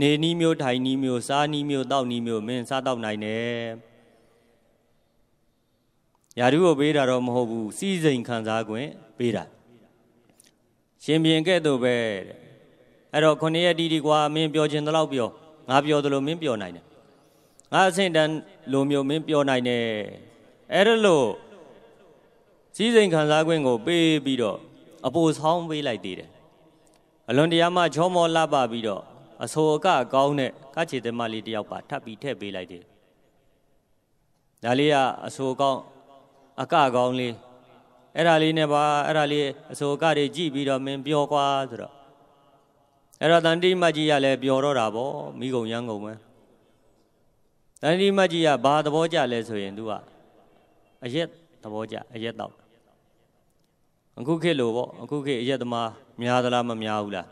နေနီးမျိုးထိုင်နီးမျိုးစားနီးမျိုးတောက်နီးမျိုးမင်းစားတောက်နိုင်တယ်ယာရုကိုပေးတာတော့မဟုတ်ဘူးစီစိန်ခံစားခွင့်ပေးတာရှင်ပြင်ကဲ့သို့ပဲတဲ့အဲ့တော့ခொနည်းရတီတီကွာမင်းပြောခြင်းတလောက်ပြောငါပြောသလိုမင်းပြောနိုင်တယ်ငါအဆင့်တန်းလိုမျိုးမင်းပြောနိုင်တယ်အဲ့ဒါလို့စီစိန်ခံစားခွင့်ကိုပေးပြီးတော့အပိုဆောင်းပေးလိုက်သေးတယ်အလွန်တရာမှချောမောလှပပြီးတော့အဆိုအကအကောင်းနဲ့ကချေသမားလေးတယောက်ပါထပ်ပြီးထည့်ပေးလိုက်သေးတယ်ဒါလေးကအဆိုအကောင်းအကကောင်းလေးအဲ့ဒါလေးနဲ့ပါအဲ့ဒါလေးအစိုးကတွေကြည့်ပြီးတော့မင်းပြောကွာဆိုတော့အဲ့တော့တန်တိမကြီးကလည်းပြောတော့တာဗောမိကုံရန်ကုန်ပဲတန်တိမကြီးကဘာသဘောကြလဲဆိုရင် तू ကအရက်သဘောကြအရက်တော့အခုခေတ်လို့ဗောအခုခေတ်အရက်သမားများသလားမများဘူးလား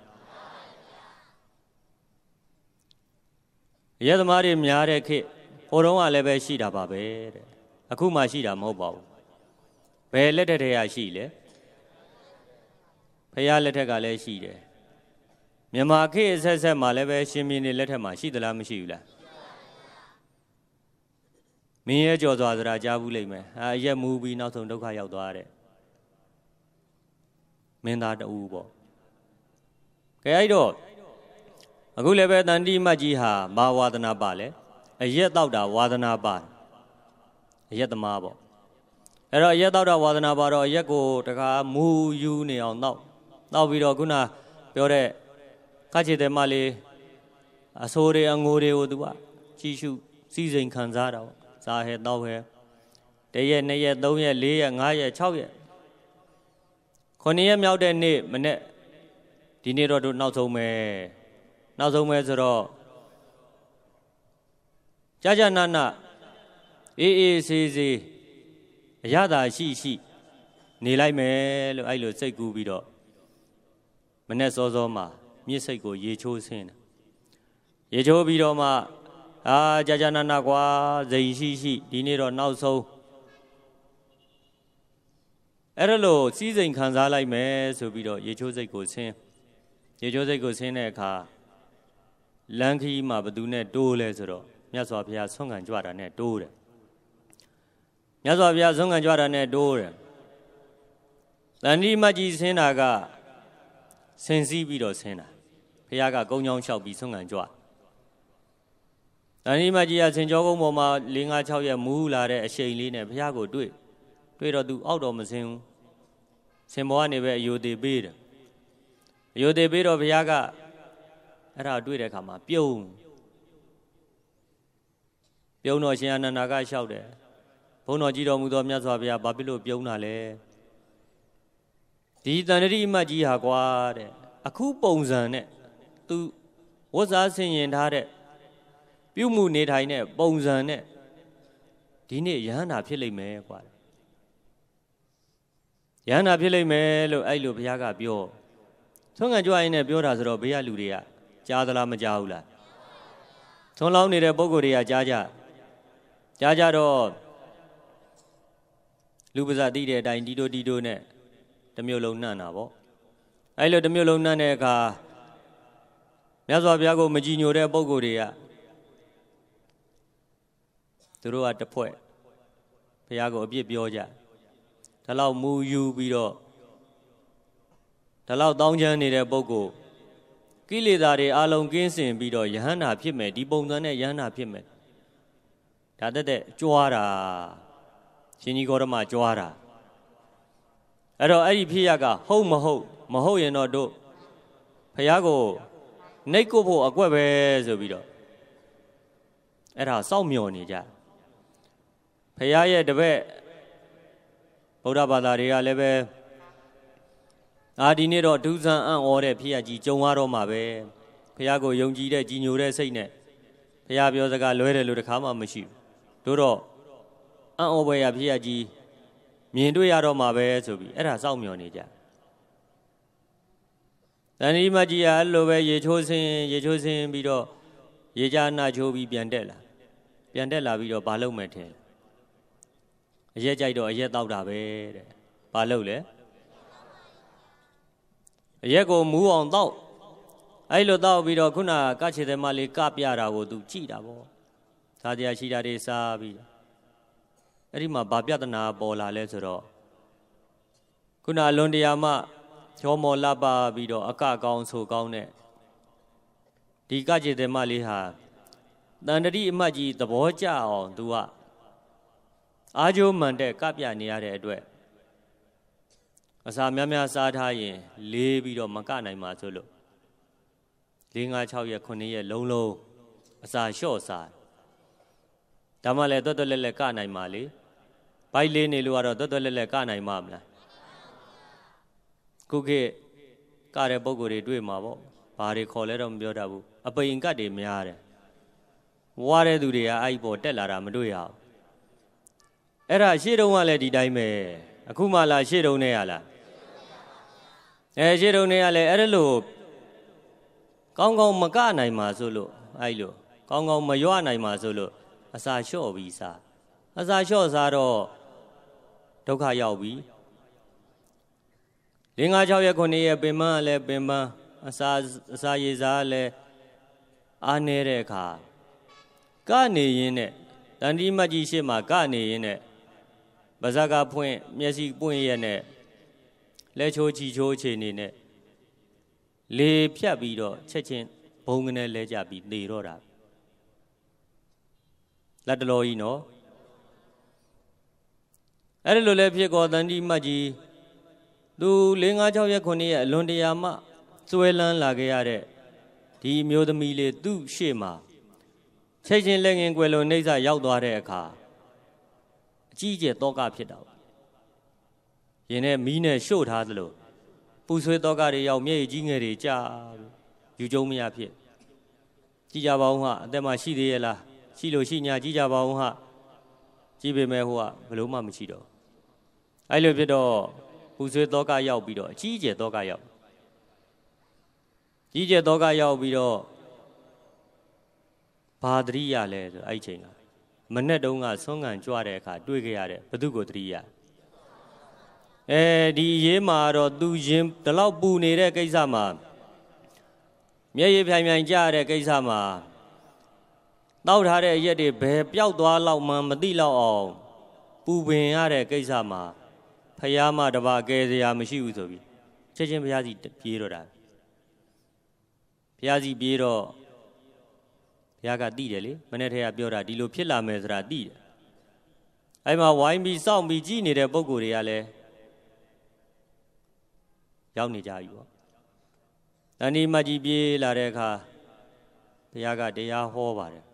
အရက်သမားတွေများတဲ့ခေတ်ဟိုတုန်းကလည်းပဲရှိတာပါပဲတဲ့အခုမှရှိတာမဟုတ်ပါဘူးဘယ်လက်ထက်တည်းကရှိလဲဖရာလက်ထက်ကလည်းရှိတယ်မြန်မာခေတ်ဆက်ဆက်မှာလည်းပဲရှင်မင်းတွေလက်ထက်မှာရှိသလားမရှိဘူးလားမင်းရဲ့ကြော်စွာစရာကြားဘူးလိမ့်မယ်အာရက်မူပြီးနောက်ဆုံးဒုက္ခရောက်သွားတဲ့မင်းသားတူပေါ့ကဲအဲ့တော့အခုလည်းပဲတန်တိမတ်ကြီးဟာ မာဝါဒနာပါလေအရက်တော့တာဝါဒနာပါအရက်သမားပေါ့အဲ့တော့ရက်တော့တာဝါသနာပါတော့ရက်ကိုတကားမူယူနေအောင်တော့တော့ပြီးတော့ခုနပြောတဲ့ကချေတယ်မလေးအဆိုးတွေအငိုတွေကိုသူကကြီးရှုစီစဉ်ခံစားတာပေါ့ဇာဟဲတော့ဟဲတရက်နှစ်ရက်သုံးရက်လေးရက်ငါးရက်၆ရက်ခုနှစ်ရက်မြောက်တဲ့နေ့မနေ့ဒီနေ့တော့တို့နောက်ဆုံးပဲနောက်ဆုံးပဲဆိုတော့ကြာကြာနာနာအေးအေးဆေးဆေးအရသာရှိရှိနေလိုက်မယ်လို့အဲ့လိုစိတ်ကူးပြီးတော့မနဲ့စောစောမှာမြစ်စိတ်ကိုရေချိုးဆင်းတယ်ရေချိုးပြီးတော့မှအာကြာကြာနာနာကွာဇိမ်ရှိရှိဒီနေ့တော့နောက်ဆုံးအဲ့ဒါလို့စီးစိမ်ခံစားလိုက်မယ်ဆိုပြီးတော့ရေချိုးစိတ်ကိုဆင်းရေချိုးစိတ်ကိုဆင်းတဲ့အခါလမ်းခီးမှာဘသူနဲ့တိုးလဲဆိုတော့မြတ်စွာဘုရားဆွမ်းခံကြွတာနဲ့တိုးတယ်မြတ်စွာဘုရားဆုံးခံကြွတာနဲ့တိုးတယ်တန်ဒီမကြီးဆင်းတာကဆင်စည်းပြီးတော့ဆင်းတာဘုရားကကုန်းချောင်းလျှောက်ပြီးဆုံးခံကြွတန်ဒီမကြီးကဆင်ကျောကုန်းပေါ်မှာ၄၅6ရက်မူးလာတဲ့အချိန်လေးနဲ့ဘုရားကိုတွေ့တွေ့တော့သူအောက်တော်မဆင်းဘူးဆင်ဘောကနေပဲအယုဒေပေးတယ်အယုဒေပေးတော့ဘုရားကအဲ့ဒါတွေ့တဲ့အခါမှာပြုံးပြုံးတော့ရှင်အနန္ဒာကလျှောက်တယ်ဘုန်းတော်ကြီးတော်မူသောမြတ်စွာဘုရားဘာဖြစ်လို့ပြုံးတာလဲဒီတန်တရီအမတ်ကြီးဟာကွာတဲ့အခုပုံစံနဲ့သူဝတ်စားဆင်ရင်ထားတဲ့ပြုမှုနေထိုင်တဲ့ပုံစံနဲ့ဒီနေ့ယဟန္တာဖြစ်လိမ့်မယ်ကွာယဟန္တာဖြစ်လိမ့်မယ်လို့အဲ့လိုဘုရားကပြောသွန်ကကြွရင်းနဲ့ပြောတာဆိုတော့ဘေးကလူတွေကကြားသလားမကြားဘူးလားသွန်လောင်းနေတဲ့ပုံကိုယ်တွေကကြားကြကြားကြတော့လူပဇာတိတဲ့အတိုင်းဒီတို့ဒီတို့နဲ့တစ်မျိုးလုံးနှံ့တာပေါ့အဲ့လိုတစ်မျိုးလုံးနှံ့တဲ့အခါမြတ်စွာဘုရားကိုမကြည်ညိုတဲ့ပုံကိုယ်တွေကသူတို့ကတစ်ဖွဲ့ဘုရားကိုအပြစ်ပြောကြဒါလောက်မူယူပြီးတော့ဒါလောက်တောင်းချမ်းနေတဲ့ပုံကိုယ်ကိလေသာတွေအလုံးကင်းစင်ပြီးတော့ယဟန္တာဖြစ်မယ်ဒီပုံစံနဲ့ယဟန္တာဖြစ်မယ်ဒါတက်တဲ့ကြွားတာရှင်ကြီးဂေါရမကြွားတာအဲ့တော့အဲ့ဒီဖြစ်ရကဟုတ်မဟုတ် မဟုတ်ရင်တော့တို့ဖះကိုနှိတ်ကိုဖို့အကွက်ပဲဆိုပြီးတော့အဲ့ဒါစောင့်မျှော်နေကြဖះရဲ့တပည့်ဗုဒ္ဓဘာသာတွေကလည်းပဲအာဒီနေ့တော့ဒုဇံအံ့ဩတဲ့ဖះကြီးကြုံရတော့မှာပဲဖះကိုယုံကြည်တဲ့ကြီးညိုတဲ့စိတ်နဲ့ဖះပြောစကားလွဲတယ်လို့တခါမှမရှိဘူးတို့တော့အံ့ဩဖွယ်ရာဖြစ်ရကြီးမြင်တွေ့ရတော့မှာပဲဆိုပြီးအဲ့ဒါစောင့်မျှော်နေကြတန်ဒီမကြီးကလိုပဲရေချိုးဆင်းရေချိုးဆင်းပြီးတော့ရေကြနာချိုးပြီးပြန်တက်လာပြန်တက်လာပြီးတော့ဘာလုပ်မယ်ထင်အရက်ကြိုက်တော့အရက်တောက်တာပဲတဲ့ဘာလုပ်လဲအရက်ကိုမူးအောင်တောက်အဲ့လိုတောက်ပြီးတော့ခုနကခြေသမားလေးကပြတာကိုသူ ကြည်တာပေါ့စားကြရရှိတာတွေစားပြီးအဲ့ဒီမှာဗာပြတနာပေါ်လာလဲဆိုတော့ခုနလွန်တရားမှချောမောလပပြီးတော့အကကောင်းဆိုကောင်းတဲ့ဒီကကြေတမလေးဟာတန်တတိအမတ်ကြီးသဘောကျအောင်သူကအာဂျိုးမှန်တဲ့ကပြနေရတဲ့အတွက်အစာများများစားထားရင် လေးပြီးတော့မကနိုင်ပါဆိုလို့၄၅6ရက်9ရက်လုံးလုံးအစာလျှော့စားဒါမှလည်းတွတ်တွတ်လက်လက်ကနိုင်ပါလေဘိုက်လေးနေလို့ကတော့တွတ်တွတ်လက်လက်ကနိုင်မှာမလားခုခေတ်ကတဲ့ပုံကိုယ်တွေတွေ့မှာပေါ့ဘာတွေခေါ်လဲတော့မပြောတတ်ဘူးအပိန်ကတ်တွေများတယ်ဝါတဲ့သူတွေကအဲ့ဒီပေါ်တက်လာတာမတွေ့ရဘူးအဲ့ဒါရှေ့တုန်းကလည်းဒီတိုင်းပဲအခုမှလာရှေ့တုန်းနဲ့ရလားအဲရှေ့တုန်းနဲ့ရလဲအဲ့ဒါလို့ကောင်းကောင်းမကနိုင်ပါဆိုလို့အဲ့လိုကောင်းကောင်းမရွနိုင်ပါဆိုလို့အစာလျှော့ပြီးစားအစာလျှော့စားတော့ဒုက္ခရောက်ပြီ၄၅၆ရက်9ရက်ပင်မလည်းပင်မအစာအစာရေစာလည်းအားနေတဲ့အခါကနေရင်နဲ့တန်တိမတ်ကြီးရှေ့မှာကနေရင်နဲ့ပါဇက်ကဖွင့်မျက်စိပွင့်ရက်နဲ့လက်ချိုးချီချိုးအခြေအနေနဲ့လေဖြတ်ပြီးတော့ချက်ချင်းဘုံကနေလဲကြပြီးနေတော့တာလက်တလောကြီးနော်အဲ့ဒါလိုလည်းဖြစ်ကောတန်တိမတ်ကြီးသူ၄၅၆ရက်9ရက်အလွန်တရာမှစွဲလန်းလာခဲ့ရတဲ့ဒီမျိုးသမီးလေးသူ့ရှေ့မှာချိတ်ချင်းလက်ငင်ွယ်လုံးနှိမ့်စရောက်သွားတဲ့အခါအကြီးအကျယ်တောကဖြစ်တာ။ရင်ထဲမီးနဲ့ရှို့ထားသလိုပူဆွေးတောကတွေရောက်မျက်ရည်ကြီးငယ်တွေကြာယူကျုံမရဖြစ်ကြည်ကြပါဦးဟာအသက်မှာရှိသေးရဲ့လားရှိလို့ရှိညာကြည်ကြပါဦးဟာကြည်ပေမဲ့ဟိုကဘလို့မှမရှိတော့အဲ့လိုဖြစ်တော့ပူဆွေးသောကရောက်ပြီးတော့အကြီးအကျယ်သောကရောက်ကြီးကျယ်သောကရောက်ပြီးတော့ဘာတရိယာလဲဆိုအဲ့ချိန်က မနဲ့တုန်းကဆုံးခံကြွတဲ့အခါတွေ့ခဲ့ရတဲ့ဘု து ကိုတရိယာအဲဒီရေးမှာတော့သူရင်ဒီလောက်ပူနေတဲ့ကိစ္စမှာမျက်ရည်ဖြိုင်ဖြိုင်ကြတဲ့ကိစ္စမှာတောက်ထားတဲ့ရက်တွေဘယ်ပျောက်သွားလောက်မှမသိလောက်အောင် ပူပင်ရတဲ့ကိစ္စမှာဖယားမတပါကယ်စရာမရှိဘူးဆိုပြီးချက်ချင်းဖယားစီပြေးတော့တာဖယားစီပြေးတော့ဖယားကတိတယ်လေမနေ့ထက်ကပြောတာဒီလို ဖြစ်လာမယ်ဆိုတာတိတယ်အဲ့မှာဝိုင်းပြီးစောင့်ပြီးကြည်နေတဲ့ပုံကိုယ်တွေကလည်းရောက်နေကြပြီပေါ့တဏီမကြီးပြေးလာတဲ့အခါဘုရားကတရားဟောပါတယ်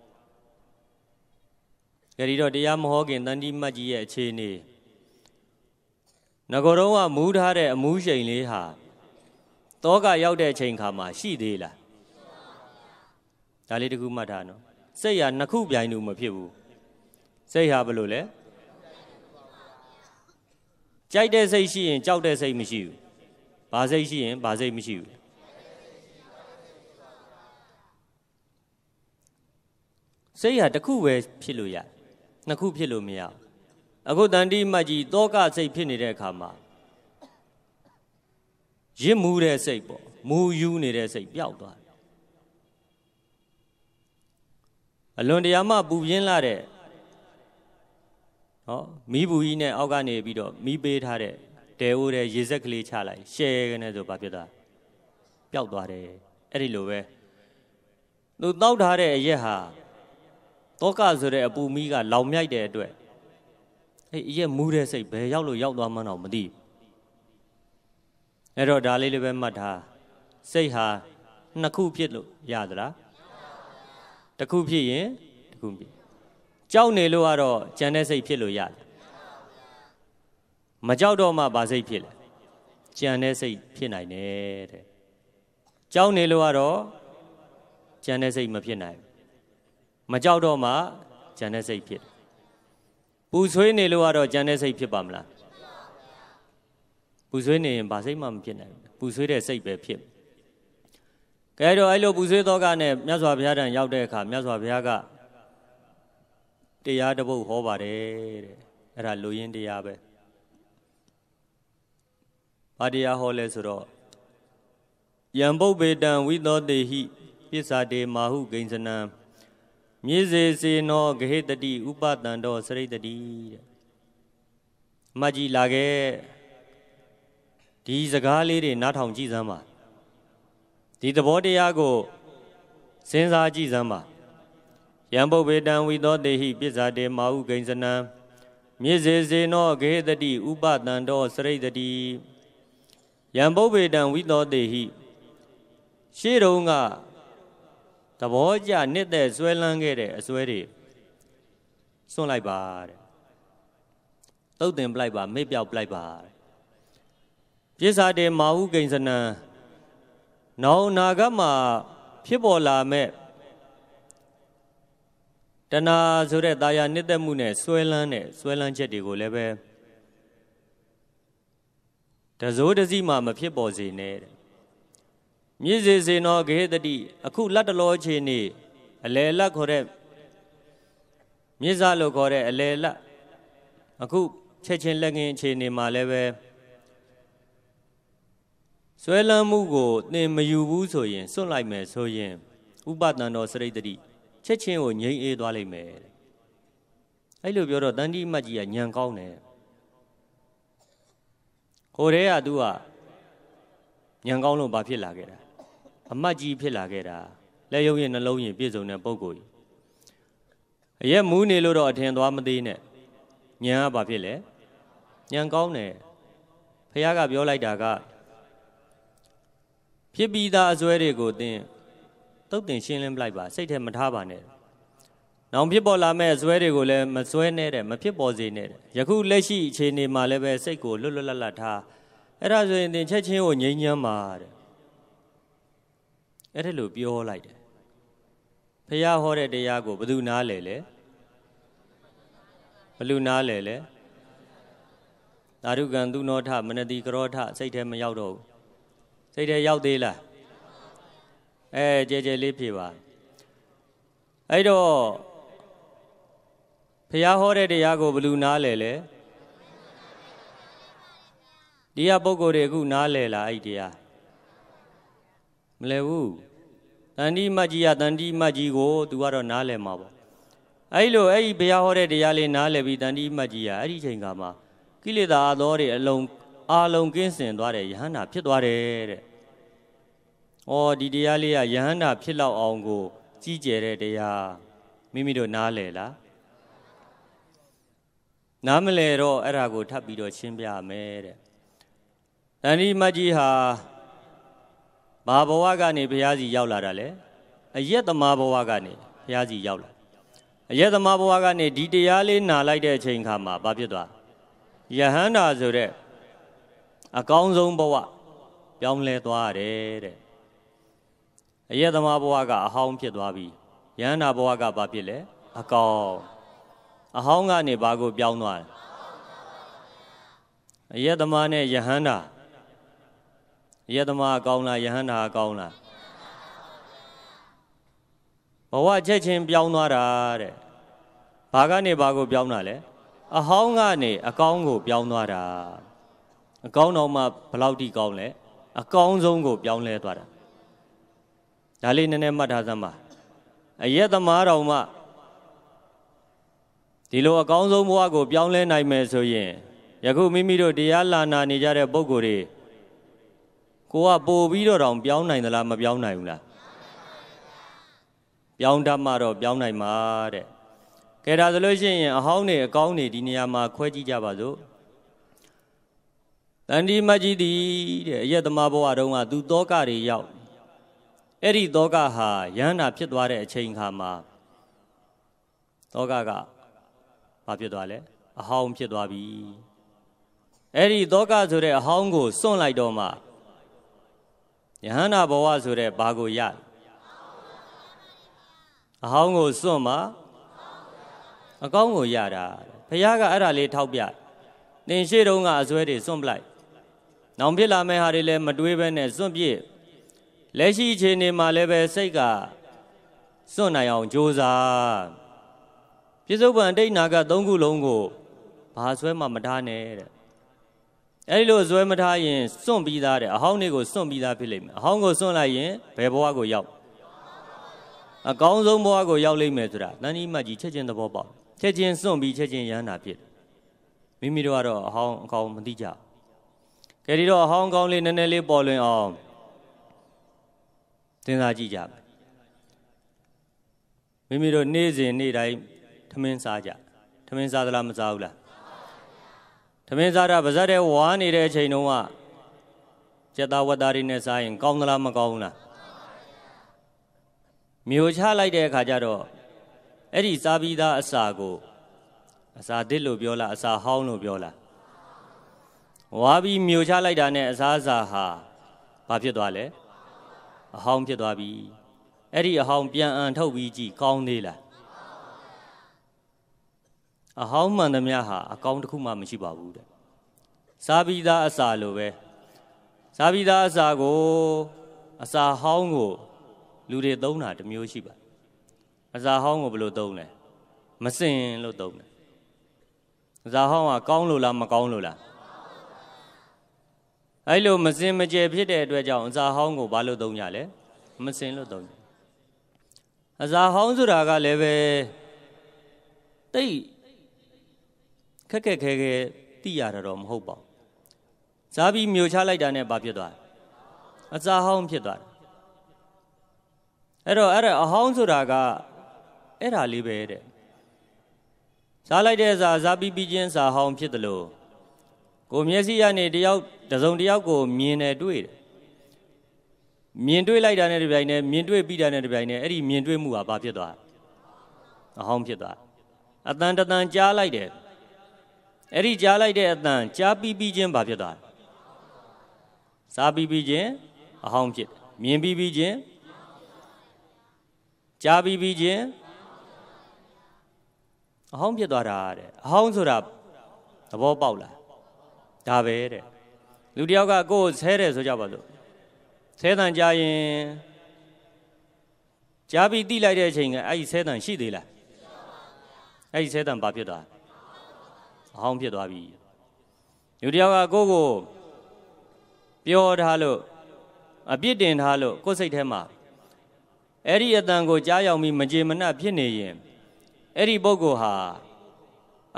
ကြရီတော့တရားမဟောခင်တဏီမကြီးရဲ့အခြေအနေငကောတော့ကမူးထားတဲ့အမူးရှိန်လေးဟာတောကရောက်တဲ့အချိန်ခါမှာရှိသေးလားဒါလေးတခုမှတ်ထားနော်စိတ်ဟာနှစ်ခုပြိုင်တူမဖြစ်ဘူးစိတ်ဟာဘယ်လိုလဲကြိုက်တဲ့စိတ်ရှိရင်ကြောက်တဲ့စိတ်မရှိဘူးဘာစိတ်ရှိရင်ဘာစိတ်မရှိဘူးစိတ်ဟာတစ်ခုပဲဖြစ်လို့ရနှစ်ခုဖြစ်လို့မရဘူးအခုတန်တိမတ်ကြီးတောကစိတ်ဖြစ်နေတဲ့အခါမှာရစ်မူတဲ့စိတ်ပေါ့မူယူနေတဲ့စိတ်ပျောက်သွားတယ်အလွန်တရာမှပူပြင်းလာတဲ့ဟောမိဘူးကြီးနဲ့အောက်ကနေပြီးတော့မိပေးထားတဲ့တဲအိုးတဲ့ရေစက်ကလေးချလိုက်ရှဲကနေဆိုဘာဖြစ်သွားပျောက်သွားတယ်အဲ့ဒီလိုပဲသူတောက်ထားတဲ့အရက်ဟာတောကဆိုတဲ့အပူမီးကလောင်မြိုက်တဲ့အတွက်အဲ့အရက်မူးတဲ့စိတ်ဘယ်ရောက်လို့ရောက်သွားမှန်းတော့မသိအဲ့တော့ဒါလေးလေးပဲမှတ်ထားစိတ်ဟာနှစ်ခုဖြစ်လို့ရသလားတစ်ခုဖြစ်ရင်တစ်ခုဖြစ်ကြောက်နေလို့ကတော့ကြံတဲ့စိတ်ဖြစ်လို့ရတယ်မကြောက်တော့မှဗာစိတ်ဖြစ်လဲကြံတဲ့စိတ်ဖြစ်နိုင်တယ်တဲ့ကြောက်နေလို့ကတော့ကြံတဲ့စိတ်မဖြစ်နိုင်ဘူးမကြောက်တော့မှကြံတဲ့စိတ်ဖြစ်တယ်ပူဆွေးနေလို့ကတော့ကြံတဲ့စိတ်ဖြစ်ပါမလားပူဆွေးနေရင်ဘာစိတ်မှမဖြစ်နိုင်ဘူးပူဆွေးတဲ့စိတ်ပဲဖြစ်ကဲတော့အဲ့လိုပူဆွေးသောကနဲ့မြတ်စွာဘုရားတန်ရောက်တဲ့အခါမြတ်စွာဘုရားကတရားတစ်ပုဒ်ဟောပါတယ်တဲ့အဲ့ဒါလူရင်းတရားပဲဘာတရားဟောလဲဆိုတော့ယံပုပ္ပေတံဝိသောတေဟိပစ္ဆာတေမာဟုဂိဉ္စနံမြေစေစေနောဂဟေတတိဥပတန်တော်စရိတတိတဲ့မတ်ကြီးလာခဲ့ဒီစကားလေးတွေနားထောင်ကြည့်စမ်းပါဒီသဘောတရားကိုစဉ်းစားကြည့်စမ်းပါယံပုဗ္ဗေတံဝိသောတေဟိပိစ္ဆာတေမာဟုဂိဉ္စနံမြေစေစေနောဂေတတိဥပတံတော်စရိတတိယံပုဗ္ဗေတံဝိသောတေဟိရှေးတုန်းကဘောကျနှစ်သက်ဆွဲလန်းခဲ့တဲ့အစွဲတွေစွန့်လိုက်ပါတဲ့တုတ်တင်ပလိုက်ပါမေ့ပြောက်ပလိုက်ပါတဲ့ပြစ္ဆာတေမာဟုကိဉ္စနံနောင်နာဂတ်မှာဖြစ်ပေါ်လာမဲ့တဏဆိုတဲ့တာယာနှစ်သက်မှုနဲ့ဆွဲလန်းတဲ့ဆွဲလန်းချက်တွေကိုလည်းပဲတစိုးတစည်းမှမဖြစ်ပေါ်စေနဲ့တဲ့မြစ်စေစေနောဂေတတိအခုလက်တလောခြေနေအလယ်လက်ခေါ်တဲ့မြစ်စလို့ခေါ်တဲ့အလယ်လက်အခုချက်ချင်းလက်ငင်းခြေနေမှာလည်းပဲဆွဲလန်းမှုကိုသင်မယူဘူးဆိုရင်စွန့်လိုက်မယ်ဆိုရင်ဥပဒဏ္ဍောစရိတ္တိချက်ချင်းကိုငြိမ့်အေးသွားလိမ့်မယ်အဲ့လိုပြောတော့တန်တိမတ်ကြီးကညံကောင်းတယ်ကိုယ်တည်းက तू ကညံကောင်းလို့ဘာဖြစ်လာခဲ့တာအမတ်ကြီးဖြစ်လာခဲ့တာလက်ရုပ်ရဲ့နှလုံးရင်ပြည့်စုံတဲ့ပုံကိုယ်ကြီးအရက်မူးနေလို့တော့အထင်သွားမသေးနဲ့ညံကဘာဖြစ်လဲညံကောင်းတယ်ဖះကပြောလိုက်တာကဖြစ်ပြီးသားအစွဲတွေကိုသင်တုတ်တင်ရှင်းလင်းလိုက်ပါစိတ်ထဲမထားပါနဲ့နောင်ဖြစ်ပေါ်လာမဲ့အစွဲတွေကိုလည်းမစွဲနဲ့တဲ့မဖြစ်ပေါ်စေနဲ့ယခုလက်ရှိအခြေအနေမှာလည်းပဲစိတ်ကိုလွတ်လွတ်လပ်လပ်ထားအဲ့ဒါဆိုရင်သင်ချက်ချင်းကိုငြိမ်းချမ်းပါတဲ့အဲ့ဒါလို့ပြောလိုက်တယ်ဖះဟောတဲ့တရားကိုဘယ်သူနားလဲလဲဘလူနားလဲလဲသာဓုကံသူနောထမနတိကရောထစိတ်ထဲမရောက်တော့ဘူးစိတ်ထဲရောက်သေးလားအဲကြဲကြဲလေးဖြေပါအဲ့တော့ဖះဟောတဲ့တရားကိုဘလူနားလဲလဲဒီကပုဂ္ဂိုလ်တွေအခုနားလဲလားအဲ့တရားမလဲဘူးတန်တိမတ်ကြီးကတန်တိမတ်ကြီးကို तू ကတော့နားလည်မှာပေါ့အဲ့လိုအဲ့ဒီဘုရားဟောတဲ့တရားလေးနားလည်ပြီးတန်တိမတ်ကြီးကအဲ့ဒီချိန်ကမှကိလေသာအသောတွေအလုံးအာလုံးကင်းစင်သွားတဲ့ယဟန္တာဖြစ်သွားတယ်တဲ့။အော်ဒီတရားလေးကယဟန္တာဖြစ်လောက်အောင်ကို ကြီးကျယ်တဲ့တရားမိမိတို့နားလည်လား။နားမလည်တော့အဲ့ဒါကိုထပ်ပြီးတော့ရှင်းပြမယ်တဲ့။တန်ဒီမကြီးဟာဘာဘဝကနေဘုရားစီရောက်လာတာလဲအယက်သမားဘဝကနေဘုရားစီရောက်လာအယက်သမားဘဝကနေဒီတရားလေးနာလိုက်တဲ့အချိန်ခါမှာဘာဖြစ်သွားယဟန္တာဆိုတဲ့အကောင်းဆုံးဘဝပြောင်းလဲသွားရတယ်တဲ့အယက်သမားဘဝကအဟောင်းဖြစ်သွားပြီယဟန္တာဘဝကဘာဖြစ်လဲအကောင်းအဟောင်းကနေဘာကိုပြောင်းသွားလဲအယက်သမားနဲ့ယဟန္တာယတမအကောင်းလားယဟန္တာအကောင်းလားဘဝချက်ချင်းပြောင်းသွားတာတဲ့ဘာကနေဘာကို ပြောင်းတာလဲအဟောင်းကနေအကောင်းကို ပြောင်းသွားတာအကောင်းတော့မှဘလောက်ထိကောင်းလဲအကောင်းဆုံးကို ပြောင်းလဲသွားတာဒါလေးနည်းနည်းမှတ်ထားစမ်းပါအယက်သမားတော်မှဒီလိုအကောင်းဆုံးဘဝကိုပြောင်းလဲနိုင်မယ်ဆိုရင်ယခုမိမိတို့တရားလာနာနေကြတဲ့ပုံကိုယ်တွေကိုကပို့ပြီးတော့တောင်ပြောင်းနိုင်သလားမပြောင်းနိုင်ဘူးလားပြောင်းတတ်မှတော့ပြောင်းနိုင်မှာတဲ့ကဲဒါဆိုလို့ရှိရင်အဟောင်းတွေအကောင်းတွေဒီနေရာမှာခွဲကြည့်ကြပါစို့တန်ဒီမကြီးဒီတဲ့အယက်သမားဘဝတုန်းကသူတောကတွေရောက်အဲ့ဒီတောကဟာရဟန္တာဖြစ်သွားတဲ့အချိန်ခါမှာတောကကဘာဖြစ်သွားလဲအဟောင်းဖြစ်သွားပြီအဲ့ဒီတောကဆိုတဲ့အဟောင်းကိုစွန့်လိုက်တော့မှယဟန္တာဘဝဆိုတဲ့ဘာကိုရအဟောင်းကိုစွန့်မှာအကောင်းကိုရတာဘုရားကအဲ့ဒါလေးထောက်ပြသင်ရှိတုန်းကအစွဲတွေစွန့်ပလိုက်နောင်ဖြစ်လာမယ့်ဟာတွေလည်းမတွေးဘဲနဲ့စွန့်ပြစ်လက်ရှိအခြေအနေမှာလည်းပဲစိတ်ကစွန့်နိုင်အောင်ကြိုးစားပြစ္ဆုတ်ပံအတိတ်နာကသုံးခုလုံးကိုဘာဆွဲမှမထားနဲ့တဲ့အဲဒီလိုဇွဲမထားရင်စွန့်ပြီးသားတဲ့အဟောင်းတွေကိုစွန့်ပြီးသားဖြစ်လိမ့်မယ်အဟောင်းကိုစွန့်လိုက်ရင်ဘယ်ဘဝကိုရောက်အကောင်းဆုံးဘဝကိုရောက်လိမ့်မယ်ဆိုတာတန်ကြီးမကြီးချက်ချင်းသဘောပေါက်ချက်ချင်းစွန့်ပြီးချက်ချင်းရမ်းတာဖြစ်မိမိတို့ကတော့အဟောင်းအကောင်မသိကြကဲဒီတော့အဟောင်းကောင်းလေးနည်းနည်းလေးပေါ်လွင်အောင်စဉ်းစားကြည့်ကြပါမိမိတို့နေ့စဉ်နေ့တိုင်းထမင်းစားကြထမင်းစားသလားမစားဘူးလား။သမင်းစားတာပါဇက်တဲ့ဝါနေတဲ့အချိန်တုန်းကကြက်သားဝက်သားတွေနဲ့စားရင်ကောင်းသလားမကောင်းဘူးလား။မြို့ချလိုက်တဲ့အခါကျတော့အဲ့ဒီစားပြီးသားအစာကို အစာသစ်လို့ပြောလားအစာဟောင်းလို့ပြောလား။ဝါပြီးမြို့ချလိုက်တာနဲ့အစာအစာဟာဘာဖြစ်သွားလဲ။အဟောင်းဖြစ်သွားပြီ။အဲ့ဒီအဟောင်းပြန်အန်ထုတ်ပြီးကြည့်ကောင်းသေးလားအဟောင်းမှန်သမျှဟာအကောင်တစ်ခုမှမရှိပါဘူးတဲ့စားပြီးသားအစာလိုပဲစားပြီးသားအစာကိုအစာဟောင်းကိုလူတွေသုံးတာတစ်မျိုးရှိပါအစာဟောင်းကိုဘယ်လိုသုံးလဲမစင်လို့သုံးတယ်အစာဟောင်းကကောင်းလို့လားမကောင်းလို့လားအဲ့လိုမစင်မကြယ်ဖြစ်တဲ့အတွက်ကြောင့်အစာဟောင်းကိုဘာလို့သုံးကြလဲမစင်လို့သုံးတယ်အစာဟောင်းဆိုတာကလည်းပဲတိတ်က်ခက်ခဲခဲတိရတာတော့မဟုတ်ပါဘူး။ဇာပြီးမြို့ချလိုက်တာနဲ့ဘာဖြစ်သွားလဲ။အစာဟောင်းဖြစ်သွားတယ်။အဲ့တော့အဲ့ဒါအဟောင်းဆိုတာကအဲ့ဒါလေးပဲတဲ့။စားလိုက်တဲ့စာဇာပြီးပြီးချင်းစာဟောင်းဖြစ်တယ်လို့ကိုမျက်စိကနေတယောက်တစုံတယောက်ကို မြင်တယ်တွေ့တယ်။မြင်တွေ့လိုက်တာနဲ့တပြိုင်တည်းမြင်တွေ့ပြီးတာနဲ့တပြိုင်တည်းအဲ့ဒီမြင်တွေ့မှုဟာဘာဖြစ်သွားလဲ။အဟောင်းဖြစ်သွား။အတန်တန်ကြားလိုက်တယ်။အဲ့ဒီကြားလိုက်တဲ့အတန်ကြားပြီးပြီးချင်းဘာဖြစ်သွားလဲစားပြီးပြီးချင်းအဟောင်းဖြစ် မြင်ပြီးပြီးချင်းကြားပြီးပြီးချင်းအဟောင်းဖြစ်သွားတာတဲ့အဟောင်းဆိုတာသဘောပေါက်လားဒါပဲတဲ့လူတယောက်ကကိုယ်ဆဲတယ်ဆိုကြပါစို့ဆဲတန်ကြားရင်ကြားပြီးတိလိုက်တဲ့အချိန်ကအဲ့ဒီဆဲတန်ရှိသေးလားအဲ့ဒီဆဲတန်ဘာဖြစ်သွားလဲအဟောင်းဖြစ်သွားပြီလူတယောက်ကကိုယ့်ကိုပြောထားလို့အပြစ်တင်ထားလို့ကိုယ်စိတ်ထဲမှာအဲ့ဒီအတန်ကိုကြားရောက်ပြီးမကြေမနပ်ဖြစ်နေရင်အဲ့ဒီပုဂ္ဂိုလ်ဟာ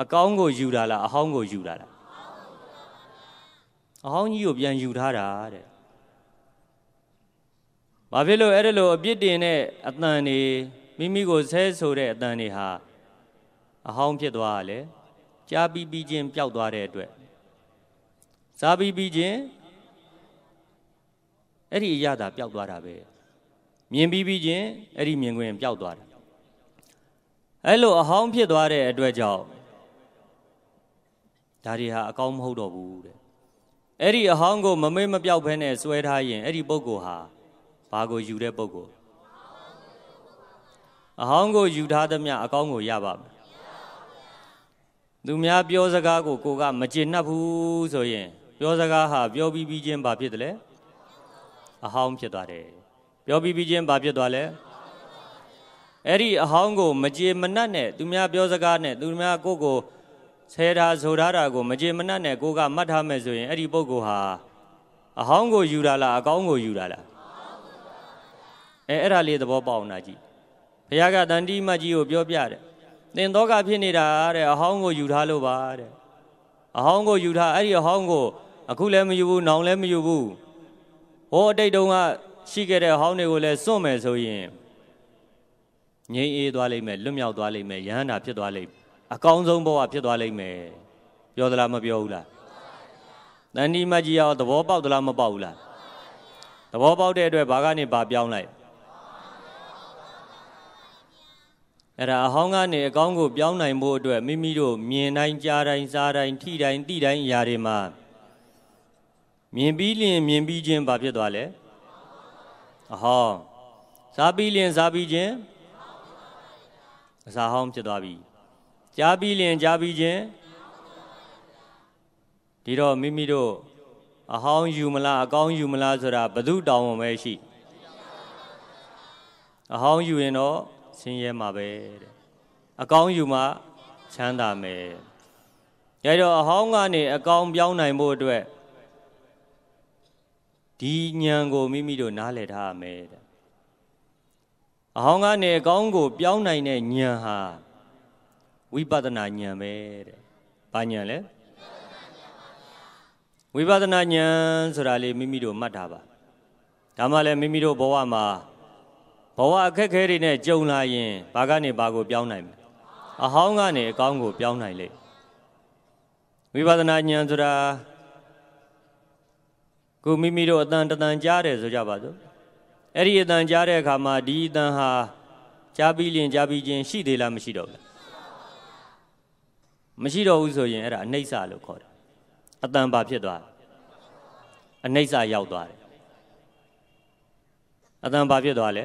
အကောင်းကိုယူတာလားအဟောင်းကိုယူတာလားအဟောင်းကြီးကိုပြန်ယူထားတာတဲ့။ဘာဖြစ်လို့အဲ့ဒါလိုအပြစ်တင်တဲ့အတန်နေမိမိကိုဆဲဆိုတဲ့အတန်နေဟာအဟောင်းဖြစ်သွားရလဲ။ကြားပြီးပြီးချင်းပျောက်သွားတဲ့အတွက်စားပြီးပြီးချင်းအဲ့ဒီအရာသာပျောက်သွားတာပဲမြင်ပြီးပြီးချင်းအဲ့ဒီမြင်ခွင်ပျောက်သွားတာအဲ့လိုအဟောင်းဖြစ်သွားတဲ့အတွက်ကြောင့်ဒါတွေဟာအကောင်းမဟုတ်တော့ဘူးတဲ့အဲ့ဒီအဟောင်းကိုမမေ့မပျောက်ဖဲနဲ့စွဲထားရင်အဲ့ဒီပုဂ္ဂိုလ်ဟာဘာကိုယူတဲ့ပုဂ္ဂိုလ်အဟောင်းကိုယူထားသမျှအကောင်းကိုရပါမယ်သူများပြောစကားကိုကိုကမကျေနပ်ဘူးဆိုရင် ပြောစကားဟာပြောပြီးပြီးချင်းဘာဖြစ်တယ်လဲအဟောင်းဖြစ်သွားတယ်ပြောပြီးပြီးချင်းဘာဖြစ်သွားလဲအဲ့ဒီအဟောင်းကိုမကြေမနပ်နဲ့သူများပြောစကားနဲ့သူများကိုကိုဆဲတာဆိုထားတာကိုမကြေမနပ်နဲ့ကိုကမှတ်ထားမယ်ဆိုရင်အဲ့ဒီပုဂ္ဂိုလ်ဟာအဟောင်းကိုယူတာလားအကောင်းကိုယူတာလားအဲအဲ့ဒါလေးသဘောပေါက်အောင်လာကြည့်ဘုရားကတန်တိမကြီးကိုပြောပြတယ်သင်တော့ကဖြစ်နေတာတဲ့အဟောင်းကိုယူထားလို့ပါတဲ့အဟောင်းကိုယူထားအဲ့ဒီအဟောင်းကို အခုလည်းမယူဘူးနောင်လည်းမယူဘူးဟောအတိတ်တုန်းကရှိခဲ့တဲ့အဟောင်းတွေကိုလည်းစွန့်မယ်ဆိုရင်ငြိမ်းအေးသွားလိမ့်မယ်လွတ်မြောက်သွားလိမ့်မယ်ယဟန္တာဖြစ်သွားလိမ့်မယ်အကောင်းဆုံးဘဝဖြစ်သွားလိမ့်မယ်ပြောသလားမပြောဘူးလားတန်ဒီမကြီးရောသဘောပေါက်သလားမပေါက်ဘူးလားသဘောပေါက်တဲ့အတွက်ဘာကနေဘာပြောင်းလိုက်အဲ့ဒါအဟောင်းကနေအကောင်းကိုပြောင်းနိုင်ဖို့အတွက်မိမိတို့မြင်တိုင်းကြားတိုင်းစားတိုင်းထိတိုင်းသိတိုင်းအရာတွေမှာမြင်ပြီးလျင်မြင်ပြီးချင်းဘာဖြစ်သွားလဲအဟောင်းစားပြီးလျင်စားပြီးချင်းအစာဟောင်းဖြစ်သွားပြီကြားပြီးလျင်ကြားပြီးချင်းဒီတော့မိမိတို့အဟောင်းယူမလားအကောင်းယူမလားဆိုတာဘု து တောင်းဝန်ပဲရှိအဟောင်းယူရင်တော့င်းရဲမှာပဲတဲ့အကောင်းယူမှချမ်းသာမယ်ဒါကြောင့်အဟောင်းကနေအကောင်းပြောင်းနိုင်ဖို့အတွက်ဒီဉာဏ်ကိုမိမိတို့နားလည်ထားရမယ်တဲ့အဟောင်းကနေအကောင်းကို ပြောင်းနိုင်တဲ့ဉာဏ်ဟာဝိပဿနာဉာဏ်ပဲတဲ့ဘာဉာဏ်လဲဝိပဿနာဉာဏ်ဆိုတာလေးမိမိတို့မှတ်တာပါဒါမှလည်းမိမိတို့ဘဝမှာဘဝအခက်ခဲတွေနဲ့ကြုံလာရင်ဘာကနေဘာကို ပြောင်းနိုင်မလဲအဟောင်းကနေအကောင်းကို ပြောင်းနိုင်လေဝိပဿနာဉာဏ်ဆိုတာကိုမိမိတို့အတန်တန်ကြားတယ်ဆိုကြပါစို့အဲ့ဒီအတန်ကြားတဲ့အခါမှာဒီအတန်ဟာကြားပြီးလင် ကြားပြီးချင်းရှိသေးလားမရှိတော့ဘူးမရှိတော့ဘူးဆိုရင်အဲ့ဒါအနှိမ့်စာလို့ခေါ်တယ်အတန်ပါဖြစ်သွားအနှိမ့်စာရောက်သွားတယ်အတန်ပါဖြစ်သွားလဲ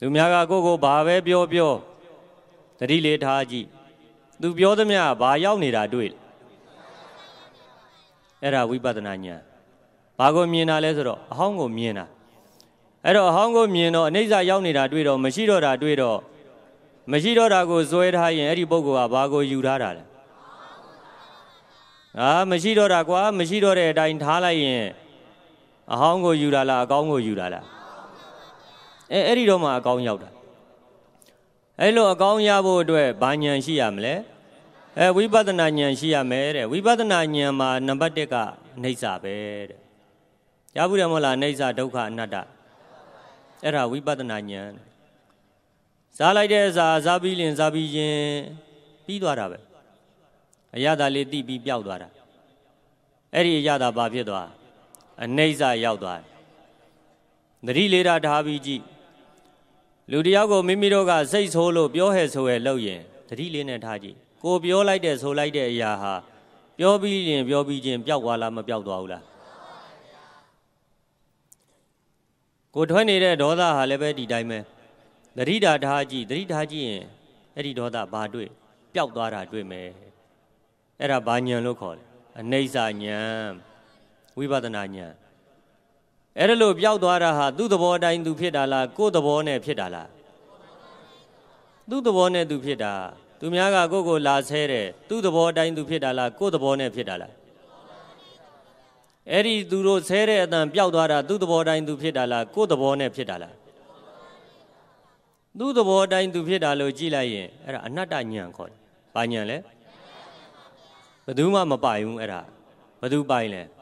သူများကကိုကိုဘာပဲပြောပြောသတိလေးထားကြည့်သူပြောသမျှဘာရောက်နေတာတွေ့လဲအဲ့ဒါဝိပဿနာဉာဏ်ဘာကိုမြင်တာလဲဆိုတော့အဟောင်းကိုမြင်တာအဲ့တော့အဟောင်းကိုမြင်တော့အနိစ္စရောက်နေတာတွေ့တော့မရှိတော့တာတွေ့တော့မရှိတော့တာကိုဇွဲထားရင်အဲ့ဒီပုဂ္ဂိုလ်ကဘာကိုယူထားတာလဲအာမရှိတော့တာကွာမရှိတော့တဲ့အတိုင်းထားလိုက်ရင်အဟောင်းကိုယူတာလားအကောင်းကိုယူတာလားအဲအဲ့ဒီတော့မှအကောင်းရောက်တာအဲ့လိုအကောင်းရဖို့အတွက်ဘာဉာဏ်ရှိရမလဲအဲဝိပဿနာဉာဏ်ရှိရမယ်တဲ့ဝိပဿနာဉာဏ်မှာနံပါတ်1ကနှိစ္စပဲတဲ့ရဘူးတယ်မဟုတ်လားနှိစ္စဒုက္ခအနတ္တအဲ့ဒါဝိပဿနာဉာဏ်စားလိုက်တဲ့စားစားပြီးလင်စားပြီးရင်ပြီးသွားတာပဲအရသာလေးတိပြီးပျောက်သွားတာအဲ့ဒီအရသာဘာဖြစ်သွားအနှိစ္စရောက်သွားတယ်သတိလေးဓာထားပြီးကြည့်လူတယောက်ကိုမိမိတို့ကစိတ်ဆိုးလို့ပြောဟဲ့ဆိုဟဲ့လုပ်ရင်သတိလေးနဲ့ထားကြည့်ကို ပြောလိုက်တဲ့ဆိုလိုက်တဲ့အရာဟာပြောပြီးရင် ပြောပြီးချင်းပျောက်သွားလားမပျောက်သွားဘူးလားကိုထွက်နေတဲ့ဒေါသဟာလည်းပဲဒီတိုင်းပဲသတိဓာထားကြည့်သတိထားကြည့်ရင်အဲ့ဒီဒေါသဘာတွေ့ပျောက်သွားတာတွေ့မယ်အဲ့ဒါဘာညံလို့ခေါ်လဲအနိစ္စညံဝိပဿနာညံအဲ့ဒါလို့ပျောက်သွားတာဟာသူ့သဘောတိုင်းသူဖြစ်တာလားကိုယ်သဘောနဲ့ဖြစ်တာလားသူ့သဘောနဲ့သူဖြစ်တာသူများကကိုယ့်ကိုလာဆဲတယ်သူ့သဘောတိုင်းသူဖြစ်တာလားကိုယ့်သဘောနဲ့ဖြစ်တာလားအဲ့ဒီသူတို့ဆဲတဲ့အတန်ပျောက်သွားတာသူ့သဘောတိုင်းသူဖြစ်တာလားကိုယ့်သဘောနဲ့ဖြစ်တာလားသူ့သဘောတိုင်းသူဖြစ်တာလို့ကြည်လိုက်ရင်အဲ့ဒါအနတ္တဉာဏ်ခေါ်တယ်။ဘာဉာဏ်လဲ။ဘယ်သူမှမပိုင်ဘူးအဲ့ဒါ။ဘယ်သူပိုင်လဲ။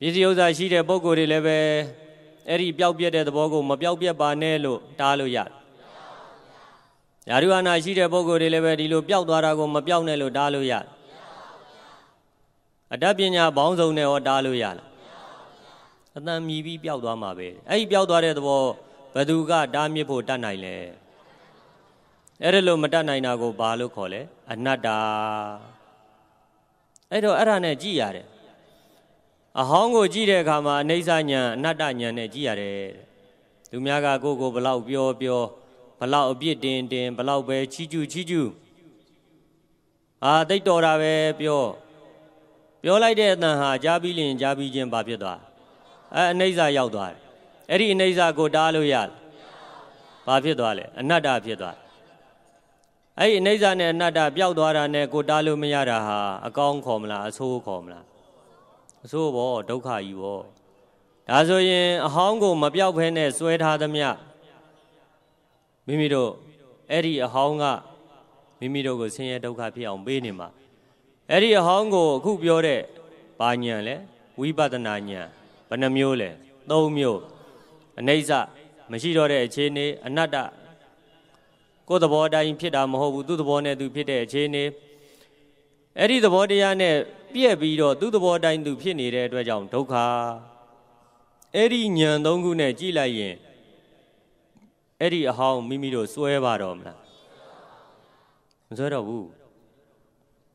ပစ္စည်းဥစ္စာရှိတဲ့ပုံကိုယ်တွေလည်းပဲအဲ့ဒီပျောက်ပြက်တဲ့သဘောကိုမပျောက်ပြက်ပါနဲ့လို့တားလို့ရတယ်။ယာရုအာနာရှိတဲ့ပုံကိုယ်တွေလည်းပဲဒီလိုပျောက်သွားတာကိုမပျောက်နဲ့လို့တားလို့ရတယ်။အတတ်ပညာဘောင်းဆောင်နဲ့ဟောတားလို့ရတယ်။အတန်မြည်ပြီးပျောက်သွားမှာပဲ။အဲ့ဒီပျောက်သွားတဲ့သဘောဘသူက တားမြစ်ဖို့တတ်နိုင်လဲ။အဲ့ဒါလို့မတတ်နိုင်တာကိုဘာလို့ခေါ်လဲ။အနတ္တာ။အဲ့တော့အဲ့ဒါနဲ့ကြည်ရတယ်အဟောင်းကိုကြည့်တဲ့အခါမှာအနိစ္စညာအနတ္တညာနဲ့ကြည့်ရတယ်လူများကကိုယ်ကိုဘလောက်ပြောပြောဘလောက်အပြစ်တင်တင်ဘလောက်ပဲချီးကျူးချီးကျူးအာတိတ်တော်တာပဲပြောပြောလိုက်တဲ့အတန်ဟာကြားပြီးလင် ကြားပြီးချင်းဘာဖြစ်သွားအဲအနိစ္စရောက်သွားတယ်အဲ့ဒီအနိစ္စကိုတားလို့ရတယ်ဘာဖြစ်သွားလဲအနတ္တဖြစ်သွားအဲ့ဒီအနိစ္စနဲ့အနတ္တပျောက်သွားတာနဲ့ကို တားလို့မရတာဟာအကောင်းခေါ်မလားအဆိုးခေါ်မလားမဆိုးဘောဒုက္ခကြီးဘောဒါဆိုရင်အဟောင်းကိုမပြောက်ဖဲနဲ့စွဲထားသမျှမိမိတို့အဲ့ဒီအဟောင်းကမိမိတို့ကိုဆင်းရဲဒုက္ခဖြစ်အောင်ပေးနေမှာအဲ့ဒီအဟောင်းကိုအခုပြောတဲ့ပါဉဏ်လဲဝိပဿနာဉာဏ်ဘယ်နှမျိုးလဲ၃မျိုးအနိစ္စမရှိတော့တဲ့အခြေအနေအနတ္တကိုယ်သဘောတိုင်းဖြစ်တာမဟုတ်ဘူးသူ့သဘောနဲ့သူဖြစ်တဲ့အခြေအနေအဲ့ဒီသဘောတရားနဲ့ပြက်ပြီးတော့သူ့သဘောတိုင်းသူဖြစ်နေတဲ့အတွက်ကြောင့်ဒုက္ခအဲ့ဒီညံသုံးခုနဲ့ကြည်လိုက်ရင်အဲ့ဒီအဟောင်းမိမိတို့စွဲပါတော့မလားမစွဲတော့ဘူး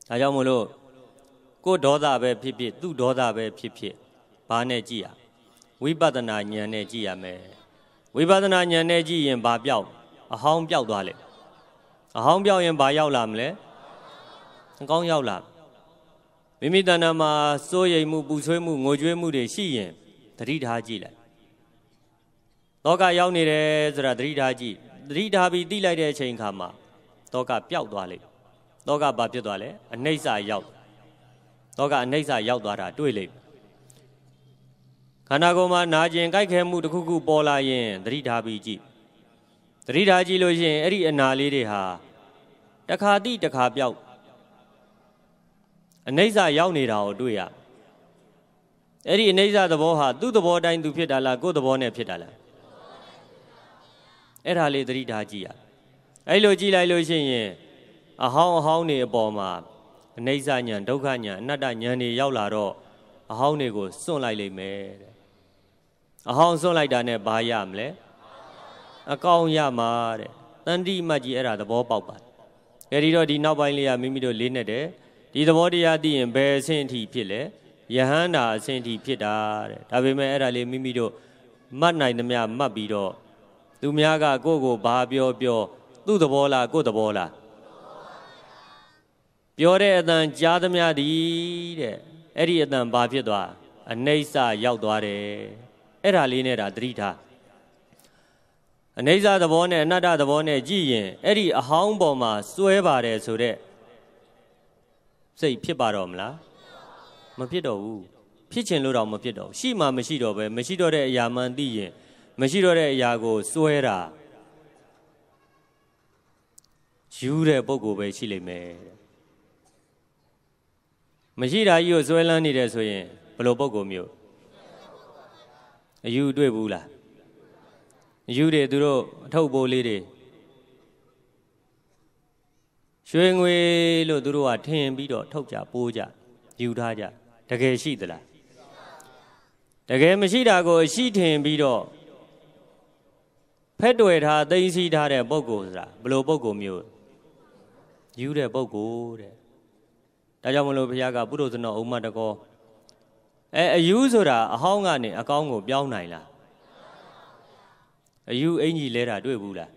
ဒါကြောင့်မို့လို့ကိုယ်ဒေါသပဲဖြစ်ဖြစ်သူ့ဒေါသပဲဖြစ်ဖြစ်ဘာနဲ့ကြည်ရဝိပဿနာဉာဏ်နဲ့ကြည်ရမယ်ဝိပဿနာဉာဏ်နဲ့ကြည်ရင်ဘာပြောက်အဟောင်းပြောက်သွားလေအဟောင်းပြောက်ရင်ဘာရောက်လာမလဲအကောင်းရောက်လာမိမိတဏ္ဍာမှာစိုးရိမ်မှုပူဆွေးမှုငိုကြွေးမှုတွေရှိရင်သတိထားကြည့်လိုက်တောကရောက်နေတယ်ဆိုတာသတိထားကြည့်သတိထားပြီးသိလိုက်တဲ့အချိန်ခါမှာတောကပျောက်သွားလိမ့်တောကဘာဖြစ်သွားလဲအနှိမ့်စာရောက်တောကအနှိမ့်စာရောက်သွားတာတွေ့လိမ့်ခန္ဓာကိုယ်မှာနာကျင်ကြိုက်ခဲမှုတစ်ခုခုပေါ်လာရင်သတိထားပြီးကြည့်သတိထားကြည့်လို့ရှိရင်အဲ့ဒီအနာလေးတွေဟာတစ်ခါတိတစ်ခါပျောက်အနိစ္စရောက်နေတာကိုတွေ့ရအဲ့ဒီအနိစ္စသဘောဟာသူ့သဘောတိုင်းသူ ဖြစ်တာလားကိုယ့်သဘောနဲ့ဖြစ်တာလားအဲ့ဒါလေးသတိထားကြည့်ရအဲ့လိုကြည့်လိုက်လို့ရှိရင်အဟောင်းအဟောင်းတွေအပေါ်မှာအနိစ္စညာဒုက္ခညာအနတ္တညာတွေရောက်လာတော့အဟောင်းတွေကိုစွန့်လိုက်လိမ့်မယ်တဲ့အဟောင်းစွန့်လိုက်တာနဲ့ဘာရမလဲအကောင်ရမှာတဲ့တန်တိမတ်ကြီးအဲ့ဒါသဘောပေါက်ပါတယ်အဲဒီတော့ဒီနောက်ပိုင်းလေးကမိမိတို့လေးနဲ့တဲ့ဒီသဘောတရားသိရင်ဘယ်အဆင့်အထိဖြစ်လဲယဟန္တာအဆင့်အထိဖြစ်တာတဲ့ဒါပေမဲ့အဲ့ဒါလေးမိမိတို့မှတ်နိုင်သမျှမှတ်ပြီးတော့သူများက ကိုယ့်ကိုဘာပြောပြောသူ့သဘောလားကိုယ့်သဘောလားပြောတဲ့အတန်ကြားသမျှဒီတဲ့အဲ့ဒီအတန်ဘာဖြစ်သွားအနိစ္စရောက်သွားတယ်အဲ့ဒါလေးနဲ့ဒါသတိထားအနိစ္စသဘောနဲ့အနတ္တသဘောနဲ့ကြည့်ရင်အဲ့ဒီအဟောင်းပေါ်မှာစွဲပါတယ်ဆိုတော့စိတ်ဖြစ်ပါတော့မလားမဖြစ်တော့ဘူးဖြစ်ချင်လို့တော့မဖြစ်တော့ရှိမှမရှိတော့ပဲမရှိတော့တဲ့အရာမှန်သိရင်မရှိတော့တဲ့အရာကိုစွဲတာယူတဲ့ပုံကိုပဲရှိလိမ့်မယ်မရှိတာကြီးကိုစွဲလန်းနေတယ်ဆိုရင်ဘယ်လိုပုံကိုမျိုးအယူတွေ့ဘူးလားအယူတွေသူတို့အထုပ်ပိုးလေးတွေရွှေငွေလို့သူတို့ကထင်ပြီးတော့ထုတ်ကြပိုးကြယူထားကြတကယ်ရှိသလားတကယ်မရှိတာကိုရှိထင်ပြီးတော့ဖက်တွေ့ထားသိသိထားတဲ့ပုံကိုဆိုတာဘလို့ပုံကိုမျိုးယူတဲ့ပုံကိုတဲ့ဒါကြောင့်မလို့ဘုရားကပုရောဇနောဥမ္မတကောအဲအယူဆိုတာအဟောင်းကနေအကောင်းကို ပြောင်းနိုင်လားအယူအင်ကြီးလဲတာတွေ့ဘူးလား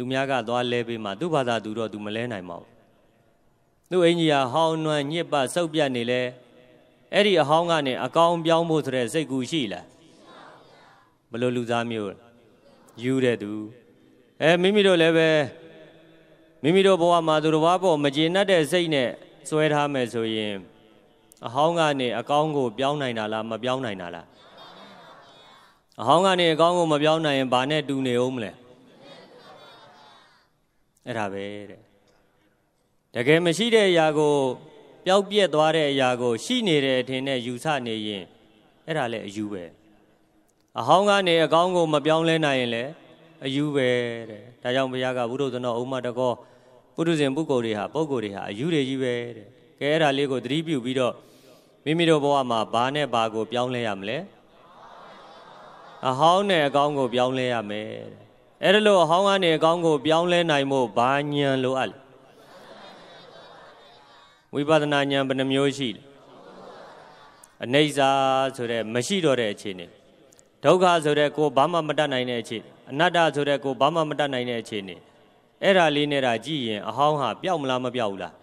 သူများကသွားလဲပေးမှ သူ့ဘာသာသူတော့သူမလဲနိုင်ပါဘူးသူ့အင်ကြီးဟာဟောင်းနှွမ်းညစ်ပတ်ဆုပ်ပြတ်နေလဲအဲ့ဒီအဟောင်းကနေအကောင်ပြောင်းဖို့ဆိုတဲ့စိတ်ကူရှိလားဘလို့လူသားမျိုးယူတဲ့သူအဲမိမိတို့လည်းပဲမိမိတို့ဘဝမှာသူတစ်ပါးပေါ်မကျေနပ်တဲ့စိတ်နဲ့စွဲထားမယ်ဆိုရင် အဟောင်းကနေအကောင်းကိုပြောင်းနိုင်တာလားမပြောင်းနိုင်တာလားအဟောင်းကနေအကောင်းကိုမပြောင်းနိုင်ရင်ဘာနဲ့တူနေအောင်မလဲအဲ့ဒါပဲတဲ့တကယ်မရှိတဲ့အရာကိုပျောက်ပြက်သွားတဲ့အရာကို ရှိနေတဲ့အထင်နဲ့ယူဆနေရင်အဲ့ဒါလည်းအယူပဲအဟောင်းကနေအကောင်းကိုမပြောင်းလဲနိုင်ရင်လည်းအယူပဲတဲ့ဒါကြောင့်ဘုရားကဘုဒ္ဓသနောဥမ္မတကောပုထုဇဉ်ပုဂ္ဂိုလ်တွေဟာပုဂ္ဂိုလ်တွေဟာအယူတွေကြီးပဲတဲ့ကဲအဲ့ဒါလေးကိုသတိပြုပြီးတော့မိမိတို့ဘဝမှာဘာနဲ့ဘာကို ပြောင်းလဲရမလဲအဟောင်းနဲ့အကောင်းကို ပြောင်းလဲရမယ်တဲ့အဲ့ဒါလို့အဟောင်းကနေအကောင်းကိုပြောင်းလဲနိုင်မှုဘာဉာဏ်လိုအပ်လဲဝိပဿနာဉာဏ်ဘယ်နှမျိုးရှိလဲအနိစ္စဆိုတဲ့မရှိတော့တဲ့အခြေအနေဒုက္ခဆိုတဲ့ကိုဘာမှမတတ်နိုင်တဲ့အခြေအနတ္တဆိုတဲ့ကိုဘာမှမတတ်နိုင်တဲ့အခြေအနေအဲ့ဒါလေးနဲ့ဒါကြည့်ရင် အဟောင်းဟာပျောက်မလားမပျောက်ဘူးလား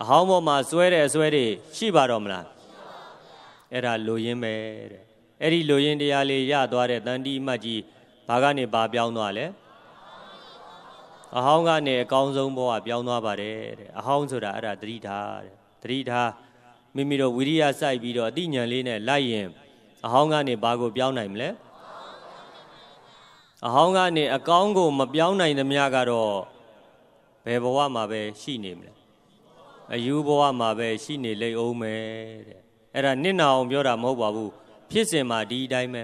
အဟောင်းပေါ်မှာစွဲတဲ့အစွဲတွေရှိပါတော့မလားအဲ့ဒါလိုရင်းပဲတဲ့အဲ့ဒီလိုရင်းတရားလေးရသွားတဲ့တန်တိအမှတ်ကြီးဘာကနေဘာပြောင်းသွားလဲအဟောင်းကနေအကောင်းဆုံးဘဝပြောင်းသွားပါတယ်တဲ့အဟောင်းဆိုတာအဲ့ဒါသတိထားတဲ့သတိထားမိမိတို့ဝိရိယစိုက်ပြီးတော့အတိညာလေးနဲ့လိုက်ရင်အဟောင်းကနေဘာကိုပြောင်းနိုင်မလဲအဟောင်းကနေအကောင်းကိုမပြောင်းနိုင်သမျှကတော့ဘယ်ဘဝမှာပဲရှိနေမလဲအယူဘဝမှာပဲရှိနေလိမ့်အောင်ပဲတဲ့အဲ့ဒါနစ်နာအောင်ပြောတာမဟုတ်ပါဘူးဖြစ်စဉ်မှာဒီအတိုင်းပဲ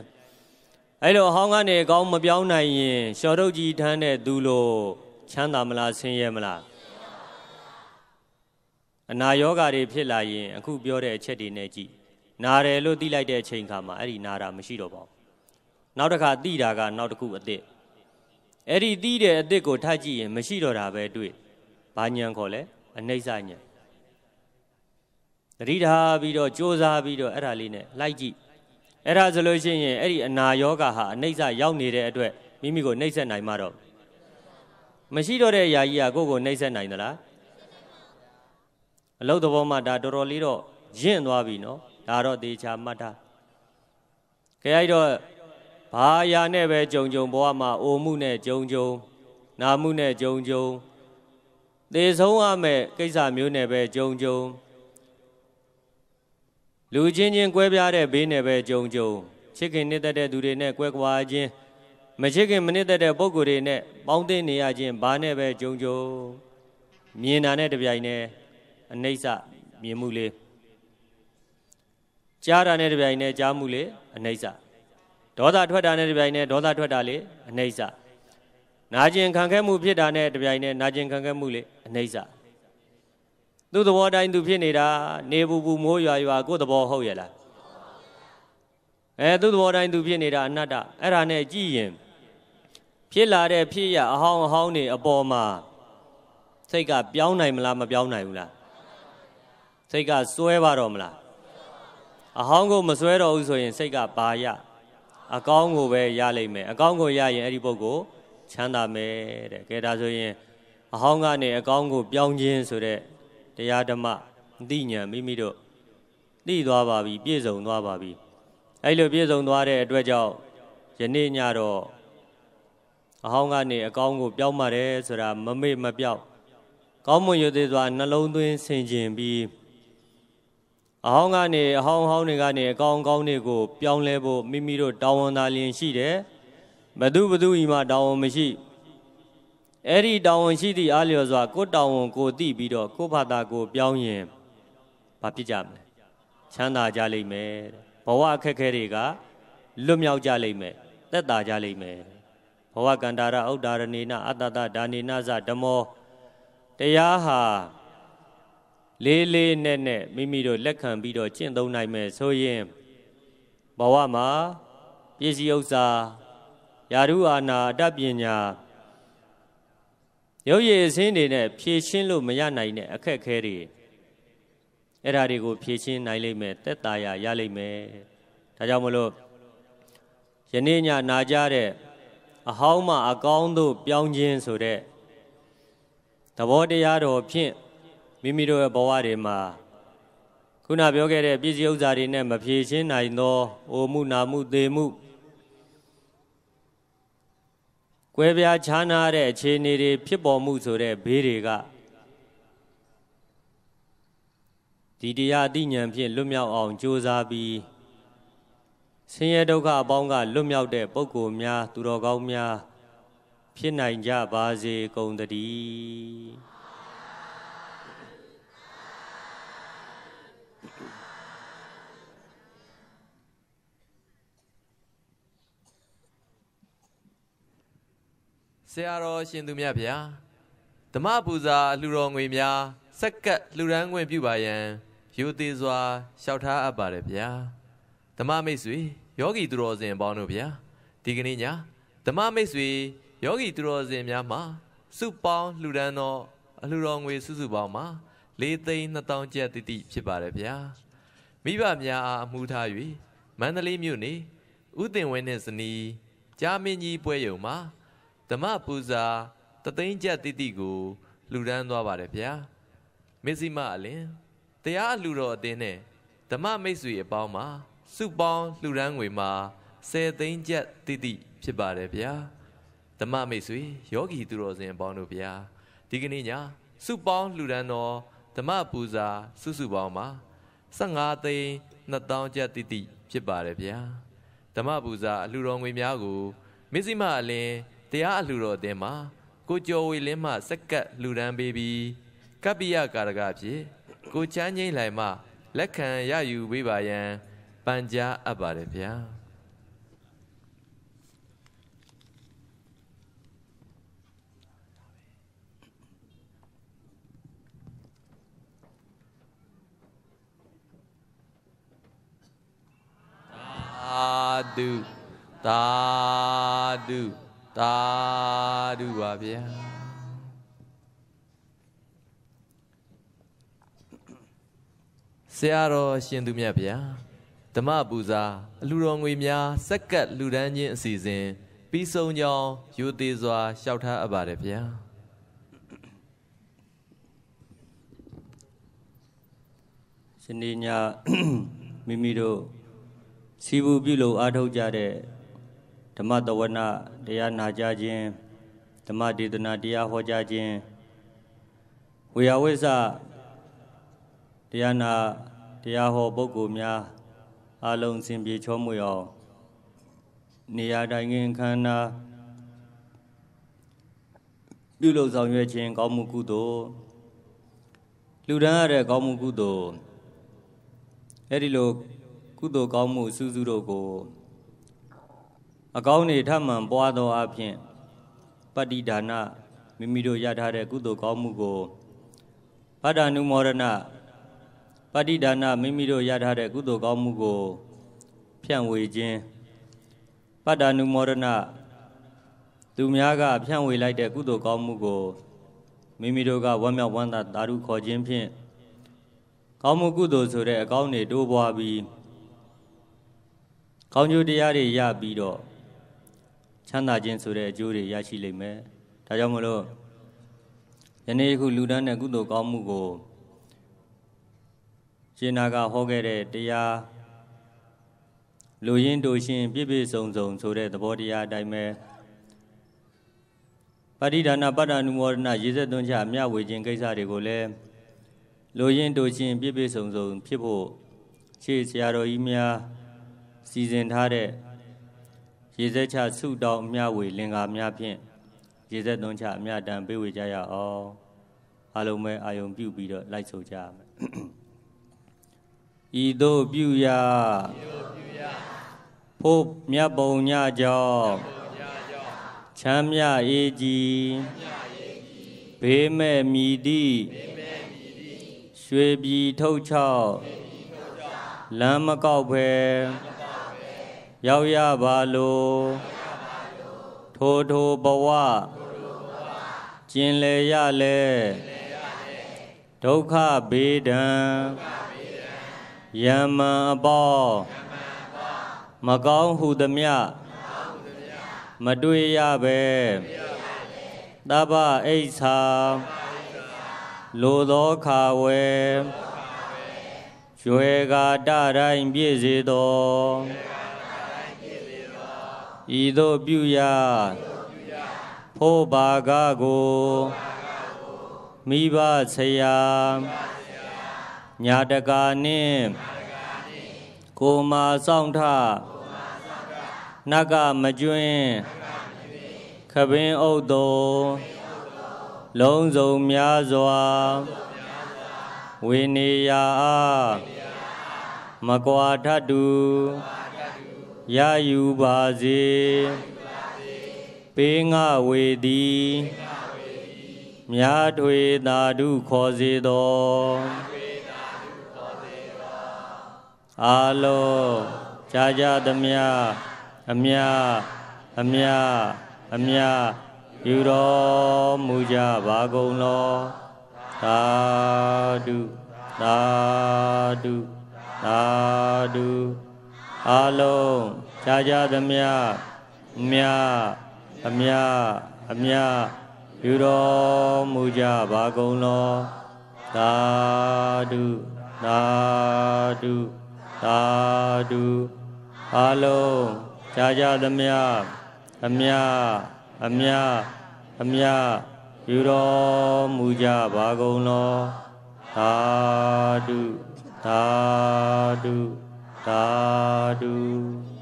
အဲ့လိုဟောင်းကနေကောင်းမပြောင်းနိုင်ရင်ရှော်တုတ်ကြီးထမ်းတဲ့သူလိုချမ်းသာမလားဆင်းရဲမလားအနာယောဂါတွေဖြစ်လာရင်အခုပြောတဲ့အချက်တွေနဲ့ကြည့်နာတယ်လို့သိလိုက်တဲ့အချိန်ခါမှာအဲ့ဒီနာတာမရှိတော့ပါဘူးနောက်တစ်ခါသိတာကနောက်တစ်ခုအစ်စ်အဲ့ဒီသိတဲ့အစ်စ်ကိုထပ်ကြည့်ရင်မရှိတော့တာပဲတွေ့ဘာညံခေါ်လဲအနှိမ့်စညံတတိထားပြီးတော့စ조사ပြီးတော့အဲ့ဒါလေးနဲ့လိုက်ကြည့်အဲ့ဒါဆိုလို့ရှိရင်အဲ့ဒီအနာယောဂါဟာအနှိမ့်စရောက်နေတဲ့အတွက်မိမိကိုနှိမ့်ဆက်နိုင်မှာတော့မရှိတော့တဲ့အရာကြီးကကိုယ့်ကိုနှိမ့်ဆက်နိုင်သလားအလုတ်သဘောမှဒါတော်တော်လေးတော့ရင့်သွားပြီနော်ဒါတော့တေချာမှတ်တာခရိုက်တော့ဘာအရာနဲ့ပဲကြုံကြုံဘဝမှာအိုမှုနဲ့ကြုံကြုံနာမှုနဲ့ကြုံကြုံသေဆုံးရမယ့်ကိစ္စမျိုးနဲ့ပဲကြုံကြုံလူချင်းချင်းကွဲပြားတဲ့ဘေးနယ်ပဲကြုံကြုံချစ်ခင်နှစ်သက်တဲ့သူတွေနဲ့ကွဲကွာခြင်းမချစ်ခင်မနှစ်သက်တဲ့ပုံကိုယ်တွေနဲ့ပေါင်းသင်းနေရခြင်းဘာနဲ့ပဲကြုံကြုံမြင်တာနဲ့တပြိုင်တည်းအနိစ္စမြင်မှုလေးကြားတာနဲ့တပြိုင်တည်းကြားမှုလေးအနိစ္စဒေါသထွက်တာနဲ့တပြိုင်တည်းဒေါသထွက်တာလေးအနိစ္စနာကျင်ခံခဲ့မှုဖြစ်တာနဲ့တပြိုင်တည်းနာကျင်ခံခဲ့မှုလေးအနိစ္စသူ့သဘောတိုင်းသူဖြစ်နေတာနေပူပူမိုးရွာရွာကိုယ်သဘောဟုတ်ရဲ့လားအဲသူ့သဘောတိုင်းသူဖြစ်နေတာအနတ္တအဲ့ဒါနဲ့ကြည်ရင်ဖြစ်လာတဲ့ဖြစ်ရအဟောင်းအဟောင်းနေအပေါ်မှာစိတ်ကပြောင်းနိုင်မလားမပြောင်းနိုင်ဘူးလားစိတ်ကစွဲပါတော့မလားအဟောင်းကိုမစွဲတော့ဘူးဆိုရင် စိတ်ကဘာရအကောင်းကိုပဲရလိမ့်မယ်အကောင်းကိုရရင်အဲ့ဒီပုဂ္ဂိုလ်ချမ်းသာမယ်တဲ့ကဲဒါဆိုရင်အဟောင်းကနေအကောင်းကိုပြောင်းခြင်းဆိုတဲ့တရားဓမ္မအသိဉာဏ်မိမိတို့သိသွားပါပြီပြည့်စုံသွားပါပြီအဲ့လိုပြည့်စုံသွားတဲ့အတွက်ကြောင့်ယနေ့ညတော့အဟောင်းကနေအကောင်းကိုပြောင်းပါတယ်ဆိုတာမမေ့မပြောက်ကောင်းမွန်ရသေးစွာနှလုံးသွင်းဆင်ခြင်ပြီးအဟောင်းကနေအဟောင်းဟောင်းတွေကနေအကောင်းကောင်းတွေကို ပြောင်းလဲဖို့မိမိတို့တောင်းဝန်သာလျင်ရှိတယ်ဘသူဘသူဤမှာတောင်းဝန်မရှိဘူးအဲ့ဒီတောင်းဝန်ရှိသည့်အားလျော်စွာကိုတောင်းဝန်ကိုသိပြီးတော့ကိုဖတာကို ပြောင်းရင်ဘာဖြစ်ကြမလဲချမ်းသာကြလိမ့်မယ်ဘဝအခက်အခဲတွေကလွတ်မြောက်ကြလိမ့်မယ်သက်သာကြလိမ့်မယ်ဘဝကန္တာရဥဒ္ဒါရဏေနအတ္တတဒါနေနသဓမောတရားဟာလေးလေးနက်နက်မိမိတို့လက်ခံပြီးတော့ကျင့်သုံးနိုင်မယ်ဆိုရင်ဘဝမှာပြည့်စည်ဥစ္စာယာရုအာနာအတ္တပညာရုပ်ရည်အစင်းတွေနဲ့ဖြည့်ရှင်းလို့မရနိုင်တဲ့အခက်အခဲတွေအဲ့ဒါတွေကိုဖြည့်ရှင်းနိုင်လိမ့်မယ်တက်တာရရလိမ့်မယ်ဒါကြောင့်မလို့ယနေ့ညနာကြတဲ့အဟောင်းမှအကောင်းသို့ပြောင်းခြင်းဆိုတဲ့သဘောတရားတော်ဖြင့်မိမိတို့ရဲ့ဘဝတွေမှာခုနပြောခဲ့တဲ့ပြည်စည်းဥစ္စာတွေနဲ့မဖြည့်ရှင်းနိုင်သောအိုမှုနာမှုသေမှုကွဲပြားခြားနားတဲ့အခြေအနေတွေဖြစ်ပေါ်မှုဆိုတဲ့ဘေးတွေကဒီတရားအသိဉာဏ်ဖြင့်လွတ်မြောက်အောင်ကြိုးစားပြီးဆင်းရဲဒုက္ခအပေါင်းကလွတ်မြောက်တဲ့ပုဂ္ဂိုလ်များ သူတော်ကောင်းများဖြစ်နိုင်ကြပါစေကုန်သတည်းဆရာတော်ရှင်သူမြတ်ဗျာဓမ္မပူဇာအလှူတော်ငွေများစက္ကပ်လှူဒန်းခွင့်ပြုပါရန်ယူသေးစွာလျှောက်ထားအပ်ပါတယ်ဗျာဓမ္မမိတ်ဆွေယောဂီသူတော်စင်ပေါင်းတို့ဗျာဒီကနေ့ညဓမ္မမိတ်ဆွေယောဂီသူတော်စင်များမှာစုပေါင်းလှူဒန်းသောအလှူတော်ငွေစုစုပေါင်းမှာ၄သိန်း2000ကျပ်တိတိဖြစ်ပါတယ်ဗျာမိဘများအားအမှုထား၍မန္တလေးမြို့နေဥတင်ဝင်းနှင့်ဇနီးကြားမင်းကြီးပွဲရုံမှာဓမ္မပူဇာတသိန်းကျပ်တိတိကိုလှူဒန်းသွားပါတယ်ဗျာမစ္စည်းမအလင်းတရားအလှူတော်အတင်းနဲ့ဓမ္မမိတ်ဆွေအပေါင်းမှာစုပေါင်းလှူဒန်းငွေမှာ10သိန်းကျပ်တိတိဖြစ်ပါတယ်ဗျာဓမ္မမိတ်ဆွေယောဂီသူတော်စင်အပေါင်းတို့ဗျာဒီကနေ့ညစုပေါင်းလှူဒန်းတော်ဓမ္မပူဇာစုစုပေါင်းမှာ15သိန်း2000ကျပ်တိတိဖြစ်ပါတယ်ဗျာဓမ္မပူဇာအလှူတော်ငွေများကိုမစ္စည်းမအလင်းတရားအလှူတော်အသင်းမှာကိုကျော်ဝေလင်းမှစက်ကတ်လှူဒန်းပေးပြီးကပ္ပိယကာရကဖြစ်ကိုချမ်းငိမ့်လိုင်မှလက်ခံရယူပေးပါရန်ပန်ကြားအပ်ပါတယ်ဗျာသာဓုသာဓုသာဓုပါဗျာဆရာတော်ရှင်သူမြတ်ဗျာဓမ္မပူဇာအလှူတော်ငွေများစက္ကပ်လှူဒန်းခြင်းအစီအစဉ်ပြီးဆုံးကြောင်းရိုသေစွာလျှောက်ထားအပ်ပါတယ်ဗျာရှင်နေညာမိမိတို့စီဘူးပြုလို့အားထုတ်ကြတဲ့ဓမ္မတဝနာ တရားနာကြခြင်းဓမ္မဒေသနာတရားဟောကြားခြင်းဝေယဝိဇတရားနာတရားဟောပုဂ္ဂိုလ်များအလုံးစင်ပြေချောမွေအောင်နေရာတိုင်းငင်ခန္ဓာပြုလုပ်ဆောင်ရွက်ခြင်း ကောင်းမှုကုသိုလ်လူတန်းရတဲ့ကောင်းမှုကုသိုလ်အဲ့ဒီလိုကုသိုလ်ကောင်းမှု စုစုတို့ကိုအကောင်းတွေထမှန်ပွားသောအဖြစ်ပဋိဒါနမိမိတို့ရထားတဲ့ကုသိုလ်ကောင်းမှုကိုဗဒ္ဒနုမောရဏပဋိဒါနမိမိတို့ရထားတဲ့ကုသိုလ်ကောင်းမှုကိုဖြန့်ဝေခြင်းပဋ္ဌာနုမောရဏသူများကဖြန့်ဝေလိုက်တဲ့ကုသိုလ်ကောင်းမှုကိုမိမိတို့ကဝမ်းမြောက်ဝမ်းသာတာဓုခေါ်ခြင်းဖြင့်ကောင်းမှုကုသိုလ်ဆိုတဲ့အကောင်းတွေတိုးပွားပြီးကောင်းကျိုးတရားတွေရပြီးတော့မ်းသာခြင်းဆိုတဲ့အကျိုးတွေရရှိလိမ့်မယ်။ဒါကြောင့်မလို့ယနေ့ခု လူတန်းတဲ့ကုသိုလ်ကောင်းမှုကိုရှင်နာကဟောခဲ့တဲ့တရားလူရင်းတို့ရှင် ပြည့်ပြည့်စုံစုံ ဆိုတဲ့သဘောတရားအတိုင်းပဲပဋိဒါနပတ္တနုမောဒနာရေဆက်သွင်းချအမြဝေခြင်းကိစ္စတွေကိုလည်းလူရင်းတို့ရှင် ပြည့်ပြည့်စုံစုံ ဖြစ်ဖို့ရှေ့ဆရာတော်ကြီးများ စီစဉ်ထားတဲ့ရေစက်ချဆုတောင်းအမြဝေလင်္ကာများဖြင့်ရေစက်သုံးချအမြတန်ပေးဝေကြရအောင်အလုံးမဲ့အာယုံပြုပြီးတော့လိုက်ဆိုကြရမယ်ဤတို့ပြုရာဖို့မြတ်ပုံညကြောင့်ချမ်းမြအေးကြီးဘေးမဲ့မြည်သည့်ရွှေပြည်ထုတ်ချောက်လမ်းမကောက်ပဲရောက်ရပါလိုထိုထိုဘဝကျင်လေရလေဒုက္ခဘေဒံယမံအပေါမကောင်းဟုသမျှမတွေ့ရပဲတပ္ပအိဋ္ဌာလိုသောခါဝေရွယ်ကာတတိုင်းပြည့်စေတော်ဤသို့ပြုရာဖိုးဘာကကိုမိဘဆရာညာတကာနှင့်ကိုမာဆောင်ထနကမကျွင်းခပင်ဥတ်တော်လုံးစုံများစွာဝေနေယာမကွာထတူရယူပါစေပေးငါဝေသည်မြာထွေသာဓုခေါ်စေတော်အာလောကြာကြသမျှအမြအမြအမြယူတော်မူကြပါကုန်လောသာဓုသာဓုသာဓုအာလုံးခြားခြားသမျှမြအမြအမြယူတော်မူကြပါကုန်လောသာဓုသာဓုသာဓုအာလုံးခြားခြားသမျှအမြအမြအမြယူတော်မူကြပါကုန်လောသာဓုသာဓု ta đu